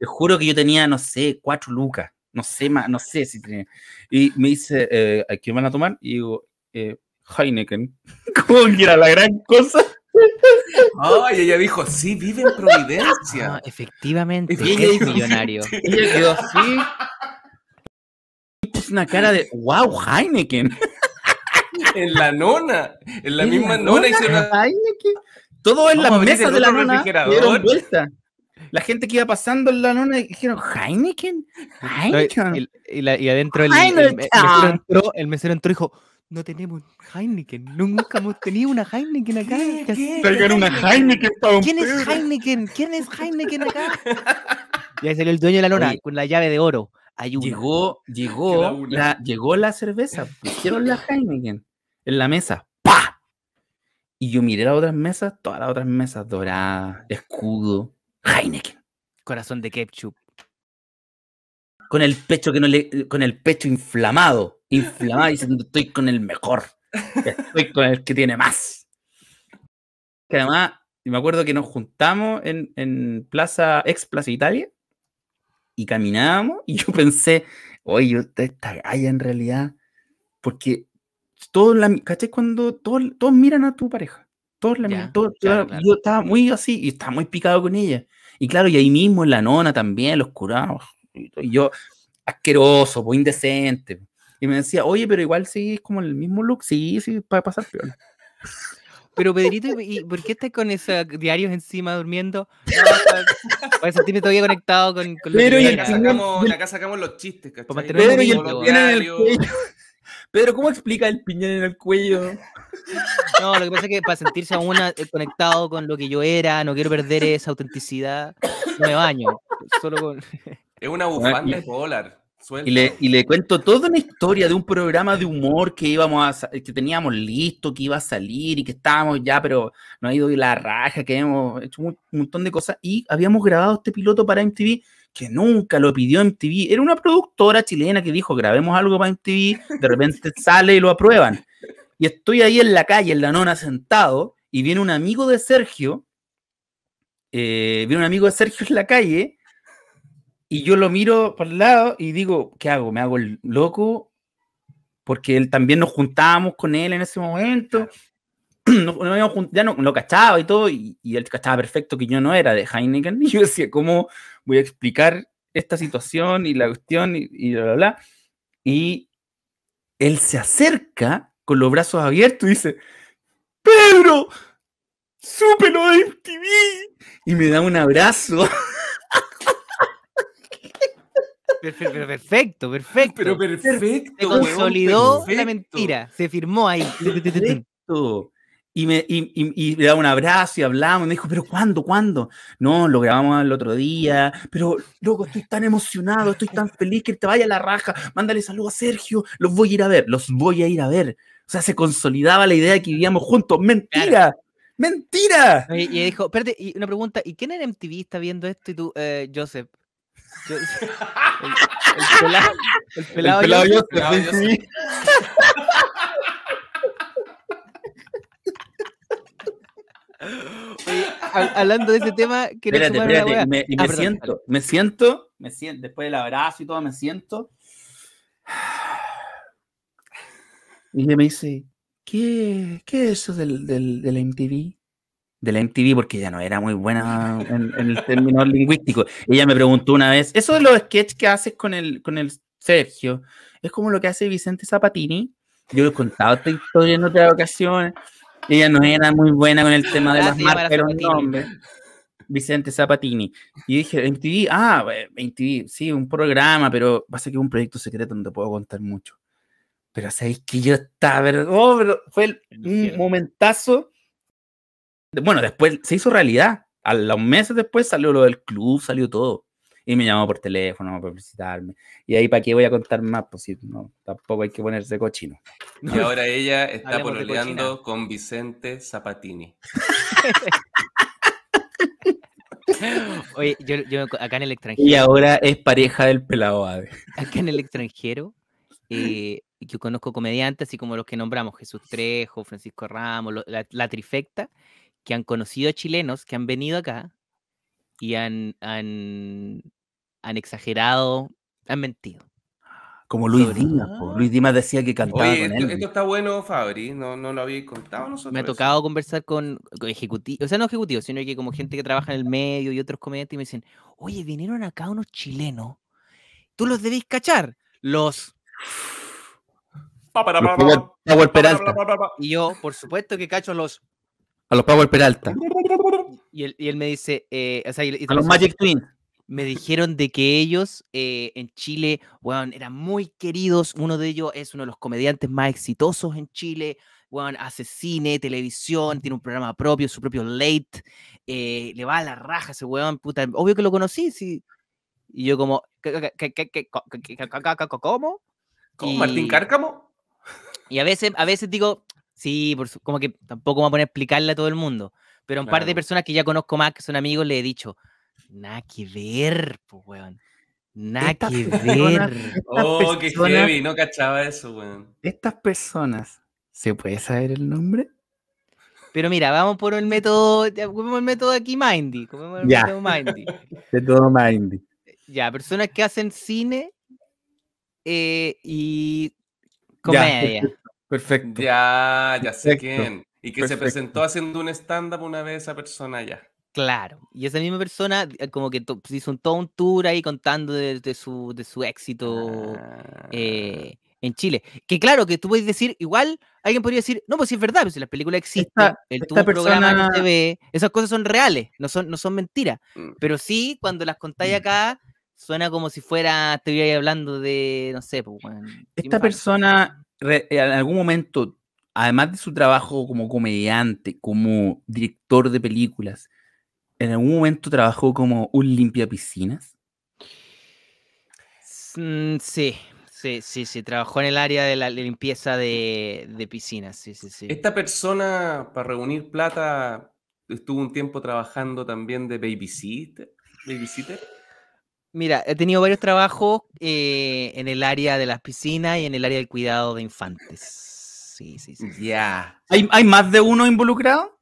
te, juro que yo tenía, no sé, cuatro lucas. No sé más, no sé si tenía. Y me dice, eh, ¿a quién van a tomar? Y digo, eh, Heineken. Como que era la gran cosa. Ay, ella dijo, sí, vive en Providencia. efectivamente, es millonario. Ella quedó así. Es una cara de, wow, Heineken en la nona, en la misma nona, se Todo en la mesa de la nona La gente que iba pasando en la nona dijeron, Heineken, Heineken. Y, adentro el, mesero entró, el mesero entró y dijo, no tenemos Heineken. Nunca hemos tenido una Heineken acá. Traigan una Heineken ¿Quién es Heineken? ¿Quién es Heineken acá? Y salió el dueño de la Nona con la llave de oro. Llegó, llegó, la, llegó la cerveza. Pusieron la Heineken en la mesa. ¡Pah! Y yo miré las otras mesas, todas las otras mesas doradas, escudo, Heineken. Corazón de ketchup. Con el pecho que no le, con el pecho inflamado, inflamado diciendo estoy con el mejor, estoy con el que tiene más. Que además, me acuerdo que nos juntamos en, en Plaza, ex Plaza Italia, y caminábamos, y yo pensé, oye, está allá en realidad, porque todos Cuando todos, miran a tu pareja. Todos la miran. Yo estaba muy así y estaba muy picado con ella. Y claro, y ahí mismo en la nona también, los curados. Y, yo, asqueroso, pues, indecente. Y me decía, oye, pero igual sí, es como el mismo look. Sí, sí, para pasar peor. Pero Pedrito, ¿y por qué estás con esos diarios encima durmiendo? Para sentirme todavía conectado con, con Pero acá sacamos, los chistes, ¿cachai? Pedro, ¿cómo explica el piñón en el cuello? No, lo que pasa es que para sentirse aún eh, conectado con lo que yo era, no quiero perder esa autenticidad, me baño. Es una ah, bufanda de polar. Y le, cuento toda una historia de un programa de humor que íbamos a, que teníamos listo, que iba a salir y que estábamos ya, pero no ha ido la raja, que hemos hecho un montón de cosas y habíamos grabado este piloto para MTV que nunca lo pidió en MTV. Era una productora chilena que dijo, grabemos algo para MTV, de repente sale y lo aprueban. Y estoy ahí en la calle, en la nona, sentado, y viene un amigo de Sergio, eh, viene un amigo de Sergio en la calle, y yo lo miro por el lado y digo, ¿qué hago? ¿Me hago el loco? Porque él también nos juntábamos con él en ese momento. No, no, ya no, lo cachaba y todo, y, y, él cachaba perfecto que yo no era de Heineken. Y yo decía, ¿cómo, voy a explicar esta situación y la cuestión y, bla, bla, bla. Y él se acerca con los brazos abiertos y dice, Pedro, lo de MTV. Y me da un abrazo. perfecto, perfecto. Pero perfecto. Se consolidó la mentira. Se firmó ahí. Perfecto. Y me, y, y, y le daba un abrazo y hablamos. me dijo, ¿pero cuándo? ¿Cuándo? No, lo grabamos el otro día. Pero, loco, estoy tan emocionado, estoy tan feliz que te vaya a la raja. Mándale saludo a Sergio. Los voy a ir a ver, los voy a ir a ver. O sea, se consolidaba la idea de que vivíamos juntos. ¡Mentira! ¡Mentira! Y, dijo, espérate, y una pregunta, ¿y quién en MTV está viendo esto? Y tú, eh, Joseph. el, pelado, el pelado, el pelado Joseph. hablando de ese tema, Me, y ah, me, siento, me siento, me siento, después del abrazo y todo, me siento. Y me dice, ¿qué, qué es eso del, del, MTV? de la MTV porque ya no era muy buena en, el término lingüístico. Ella me preguntó una vez, eso de los sketches que haces con el, con el Sergio, es como lo que hace Vicente Zapatini. Yo he contado esta historia en otras ocasiones. Ella no era muy buena con el tema de las marcas, pero nombre. Vicente Zapatini. Y dije, MTV, ah, eh, MTV, sí, un programa, pero va a ser que un proyecto secreto, no puedo contar mucho. Pero sabéis que yo estaba, ¿verdad? Oh, fue un momentazo. Bueno, después se hizo realidad. A los meses después salió lo del club, salió todo. Y me llamó por teléfono para visitarme. Y ahí, ¿para qué voy a contar más? Pues no, tampoco hay que ponerse cochino. Y ahora ella está pololeando con Vicente Zapatini. Oye, yo, yo, acá en el extranjero. Y ahora es pareja del pelado ave. Acá en el extranjero, eh, yo conozco comediantes, así como los que nombramos, Jesús Trejo, Francisco Ramos, la, la, trifecta, que han conocido a chilenos que han venido acá y han, exagerado, han mentido. Como Luis Dimas, Luis Dimas decía que cantaba esto, está bueno, Fabri, no, no lo habéis contado nosotros. Me ha tocado conversar con, ejecutivos, o sea, no ejecutivos, sino que como gente que trabaja en el medio y otros comediantes y me dicen, "Oye, vinieron acá unos chilenos. Tú los debéis cachar." Los Peralta. Y yo, por supuesto que cacho los a los Power Peralta. Y él, y él me dice, eh, a los Magic Twins. Me dijeron de que ellos eh, en Chile, weón, eran muy queridos. Uno de ellos es uno de los comediantes más exitosos en Chile. Weón hace cine, televisión, tiene un programa propio, su propio late. Eh, le va a la raja ese weón, puta. Obvio que lo conocí, sí. Y yo como, ¿cómo? ¿Cómo Martín Cárcamo? Y a veces, a veces digo, Sí, como que tampoco me voy a poner a explicarle a todo el mundo. Pero a un par de personas que ya conozco más, que son amigos, le he dicho, nada que ver, pues, weón. Nada que ver. Oh, qué heavy, no cachaba eso, weón. Estas personas, ¿se puede saber el nombre? Pero mira, vamos por el método, el método aquí Mindy. El ya. método Mindy. método Mindy. Ya, personas que hacen cine eh, y comedia. Perfecto. Ya, ya sé quién. Y que se presentó haciendo un stand-up una vez esa persona ya. Claro, y esa misma persona eh, como que hizo un, todo un tour ahí contando de, su, éxito ah. eh, en Chile. Que claro, que tú puedes decir, igual alguien podría decir, no, pues si es verdad, pues si las películas existen, el tuvo programa TV, esas cosas son reales, no son, no son mentiras. Mm. Pero sí, cuando las contáis mm. acá, suena como si fuera, estuviera hablando de, no sé, pues, Esta persona en algún momento, además de su trabajo como comediante, como director de películas, ¿en algún momento trabajó como un limpia piscinas? Mm, sí, Sí, sí, sí, trabajó en el área de la limpieza de, piscinas, sí, sí, sí. Esta persona, para reunir plata, estuvo un tiempo trabajando también de babysitter. babysitter. Mira, he tenido varios trabajos eh, en el área de las piscinas y en el área del cuidado de infantes. Sí, sí, sí. Ya. ¿Hay, más de uno involucrado?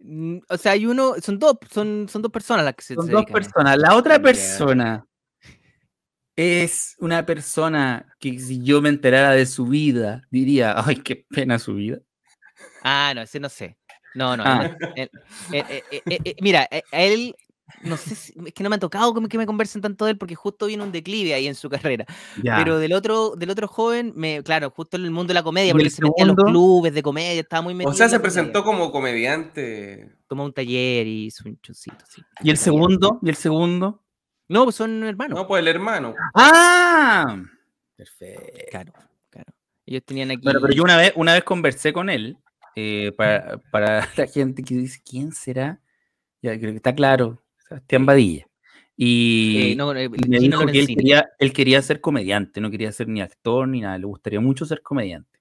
Mm, o sea, hay uno, son dos, son, son dos personas las que se Son dos personas. La otra persona es una persona que si yo me enterara de su vida, diría, ay, qué pena su vida. Ah, no, ese no sé. No, no. Ah. Eh, eh, mira, él no sé, es que no me ha tocado que me conversen tanto de él porque justo viene un declive ahí en su carrera. Pero del otro, del otro joven, me, claro, justo en el mundo de la comedia, porque se metía en los clubes de comedia, estaba muy metido. O sea, se presentó como comediante. Tomó un taller y hizo un chucito, sí. ¿Y el segundo? ¿Y el segundo? No, pues son hermanos. No, pues el hermano. ¡Ah! Perfecto. Claro, claro. Ellos tenían aquí. Pero, pero yo una vez, una vez conversé con él, eh, para, para la gente que dice, ¿quién será? Ya creo que está claro, Sebastián Badilla. Y, él quería, ser comediante, no quería ser ni actor ni nada, le gustaría mucho ser comediante.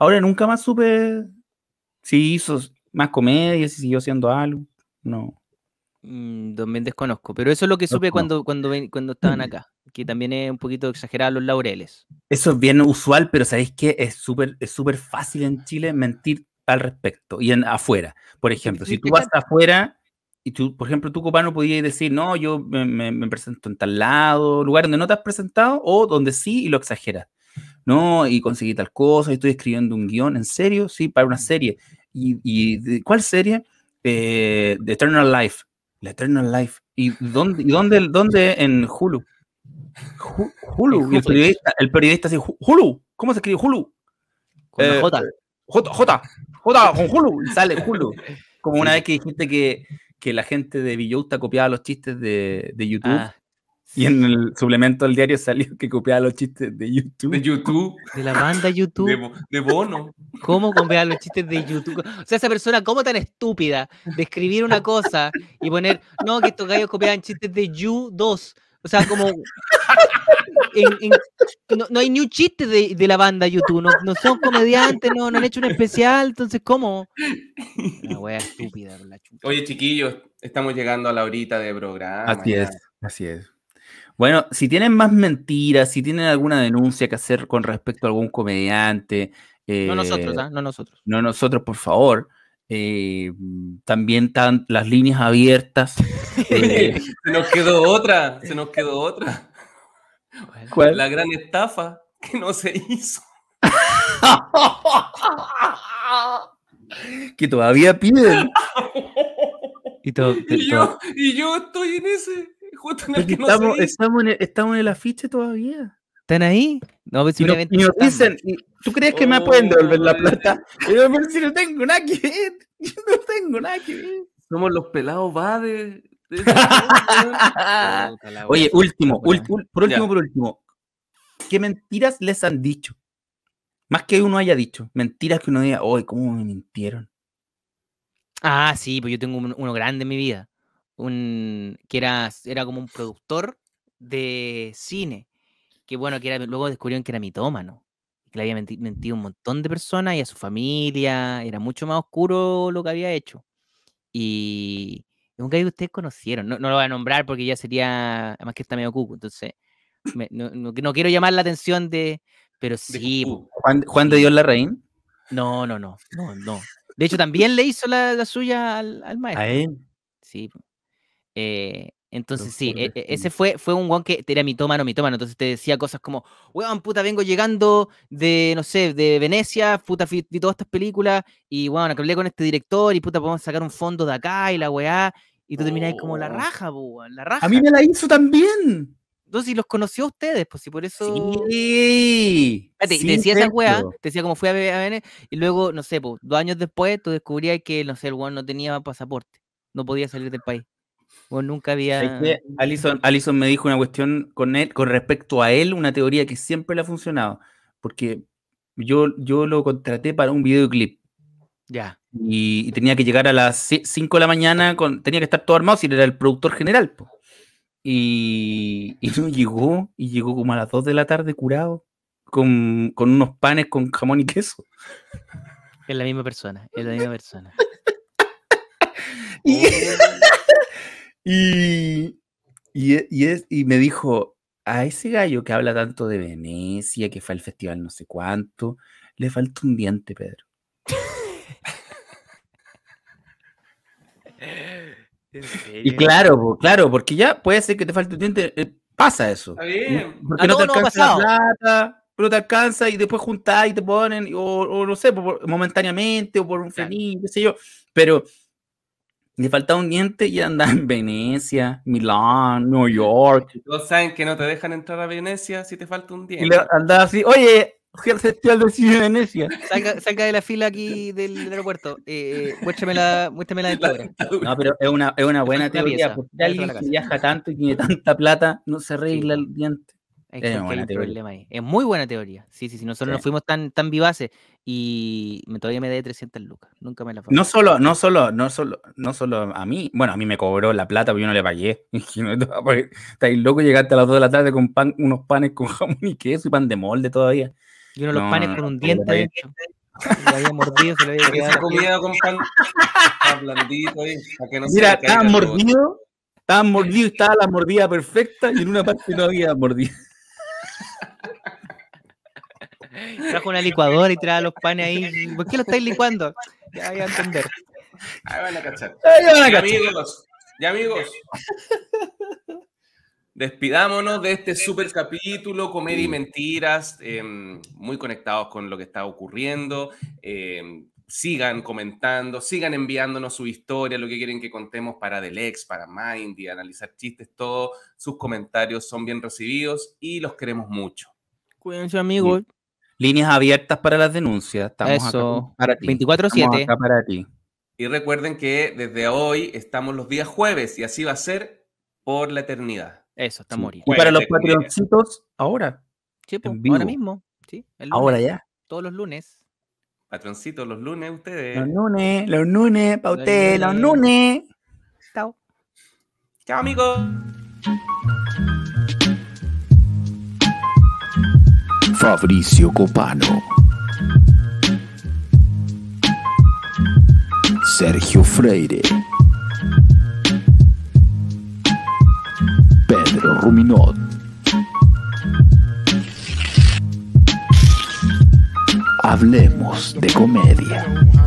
Ahora nunca más supe si hizo más comedia, si siguió haciendo algo, no. Mm, también desconozco, pero eso es lo que supe cuando, cuando, cuando estaban mm. acá, que también es un poquito exagerado los laureles. Eso es bien usual, pero sabéis que es súper es súper fácil en Chile mentir al respecto y en afuera. Por ejemplo, si tú vas afuera y tú, por ejemplo, tú, Copano, podías decir, no, yo me, presento en tal lado, lugar donde no te has presentado, o donde sí y lo exageras. No, y conseguí tal cosa, y estoy escribiendo un guión, ¿en serio? Sí, para una serie. ¿Y, cuál serie? Eh, The Eternal Life. The Eternal Life. ¿Y dónde? dónde, dónde en Hulu? Hulu. el periodista, el dice, Hulu. ¿Cómo se escribe Hulu? Con eh, eh, J. J. J. Con Hulu. sale Hulu. Como una vez que dijiste que que la gente de Villota copiaba los chistes de, YouTube. Ah, y en el suplemento del diario salió que copiaba los chistes de YouTube. De YouTube. De la banda YouTube. De, de Bono. ¿Cómo copiaba los chistes de YouTube? O sea, esa persona, ¿cómo tan estúpida de escribir una cosa y poner, no, que estos gallos copiaban chistes de You 2? O sea, como. no, hay ni un chiste de, la banda YouTube. No, son comediantes, no, han hecho un especial. Entonces, ¿cómo? Una wea estúpida, Oye, chiquillos, estamos llegando a la horita de programa. Así es, así es. Bueno, si tienen más mentiras, si tienen alguna denuncia que hacer con respecto a algún comediante. no eh, nosotros, ¿ah? no nosotros. No nosotros, por favor. Eh, también están las líneas abiertas. Eh, se nos quedó otra, se nos quedó otra. La gran estafa que no se hizo. que todavía piden. y, yo, estoy en ese, justo en el que estamos, no se estamos, en el, estamos en el afiche todavía. ¿Están ahí? No, y dicen, ¿Tú crees que me pueden devolver la plata? yo, si no tengo nada que ver, yo no tengo nada que ver. Somos los pelados va Oye, último, último por último, por último. ¿Qué mentiras les han dicho? Más que uno haya dicho, mentiras que uno diga, ay, ¿cómo me mintieron? Ah, sí, pues yo tengo uno grande en mi vida. Un, que era, era como un productor de cine. Que bueno, que era, luego descubrieron que era mitómano que le había mentido un montón de personas y a su familia, era mucho más oscuro lo que había hecho. Y es un que ustedes conocieron, no, lo voy a nombrar porque ya sería, además que está medio cuco, entonces no, no, quiero llamar la atención de, pero sí. Juan, de Dios Larraín. No, no, no, no, no. De hecho, también le hizo la, suya al, al maestro. A él. Sí. Eh, entonces, sí, e, e, ese fue, fue un guan que era mitómano, mitómano. Entonces te decía cosas como, weón, puta, vengo llegando de, no sé, de Venecia, puta, vi todas estas películas y, weón, hablé con este director y, puta, podemos sacar un fondo de acá y la weá. Y tú terminás como la oh. raja, weón, la raja. A mí me la hizo también. Entonces, y los conoció a ustedes, pues, si por eso. Sí. te decía esa weá, te decía como fui a Venecia y luego, no sé, dos años después, tú descubrías que, no sé, el weón no tenía pasaporte, no podía salir del país. O nunca había. Alison, me dijo una cuestión con él, con respecto a él, una teoría que siempre le ha funcionado. Porque yo, yo lo contraté para un videoclip. Ya. Y, tenía que llegar a las 5 de la mañana, con, tenía que estar todo armado si era el productor general. Y, y llegó, y llegó como a las 2 de la tarde curado, con, con unos panes con jamón y queso. Es la misma persona, es la misma persona. y, oh. Y, e, y, es, y me dijo, a ese gallo que habla tanto de Venecia, que fue al festival no sé cuánto, le falta un diente, Pedro. y claro, claro, porque ya puede ser que te falte un diente, eh, pasa eso. Está ah, no te alcanza pero te alcanza y después juntás y te ponen, o, no sé, momentáneamente, o por un claro. qué sé yo. Pero le falta un diente y anda en Venecia, Milán, New York. Todos saben que no te dejan entrar a Venecia si te falta un diente. Y le andaba así, oye, fui al festival de Venecia. Saca, de la fila aquí del, aeropuerto. Eh, eh muéstrame la, muéstrame la No, pero es una, es una buena teoría. porque alguien que viaja tanto y tiene tanta plata, no se arregla el diente. Es, muy buena teoría. Sí, sí, sí. Nosotros no nos fuimos tan, tan vivaces y todavía me dé 300 lucas. Nunca me la pagué. No solo, no solo, no solo, no solo a mí. Bueno, a mí me cobró la plata, pero yo no le pagué. Estáis loco llegaste a las 2 de la tarde con pan, unos panes con jamón y queso y pan de molde todavía. Y uno de los panes con un diente, de había mordido, se lo había quedado. blandito Mira, estaba mordido, estaba mordido, estaba la mordida perfecta y en una parte no había mordido Trajo una licuadora y trae los panes ahí. ¿Por qué lo estáis licuando? Ya voy a entender. Ahí van a cachar. Ahí van a cachar. Y amigos, y amigos, despidámonos de este super capítulo, comedia y mentiras, em, muy conectados con lo que está ocurriendo. Em, sigan comentando, sigan enviándonos su historia, lo que quieren que contemos para Delex, para Mindy, analizar chistes, todo. Sus comentarios son bien recibidos y los queremos mucho. Cuídense, amigos líneas abiertas para las denuncias. Estamos Eso. para 24-7. Y recuerden que desde hoy estamos los días jueves y así va a ser por la eternidad. Eso, está sí. Y para los patroncitos, ahora. Sí, ahora mismo. Sí, ahora ya. Todos los lunes. Patroncitos, los lunes ustedes. Los lunes, los lunes, para ustedes, los lunes. Chao. Chao, amigos. Fabricio Copano. Sergio Freire. Pedro Ruminot. Hablemos de comedia.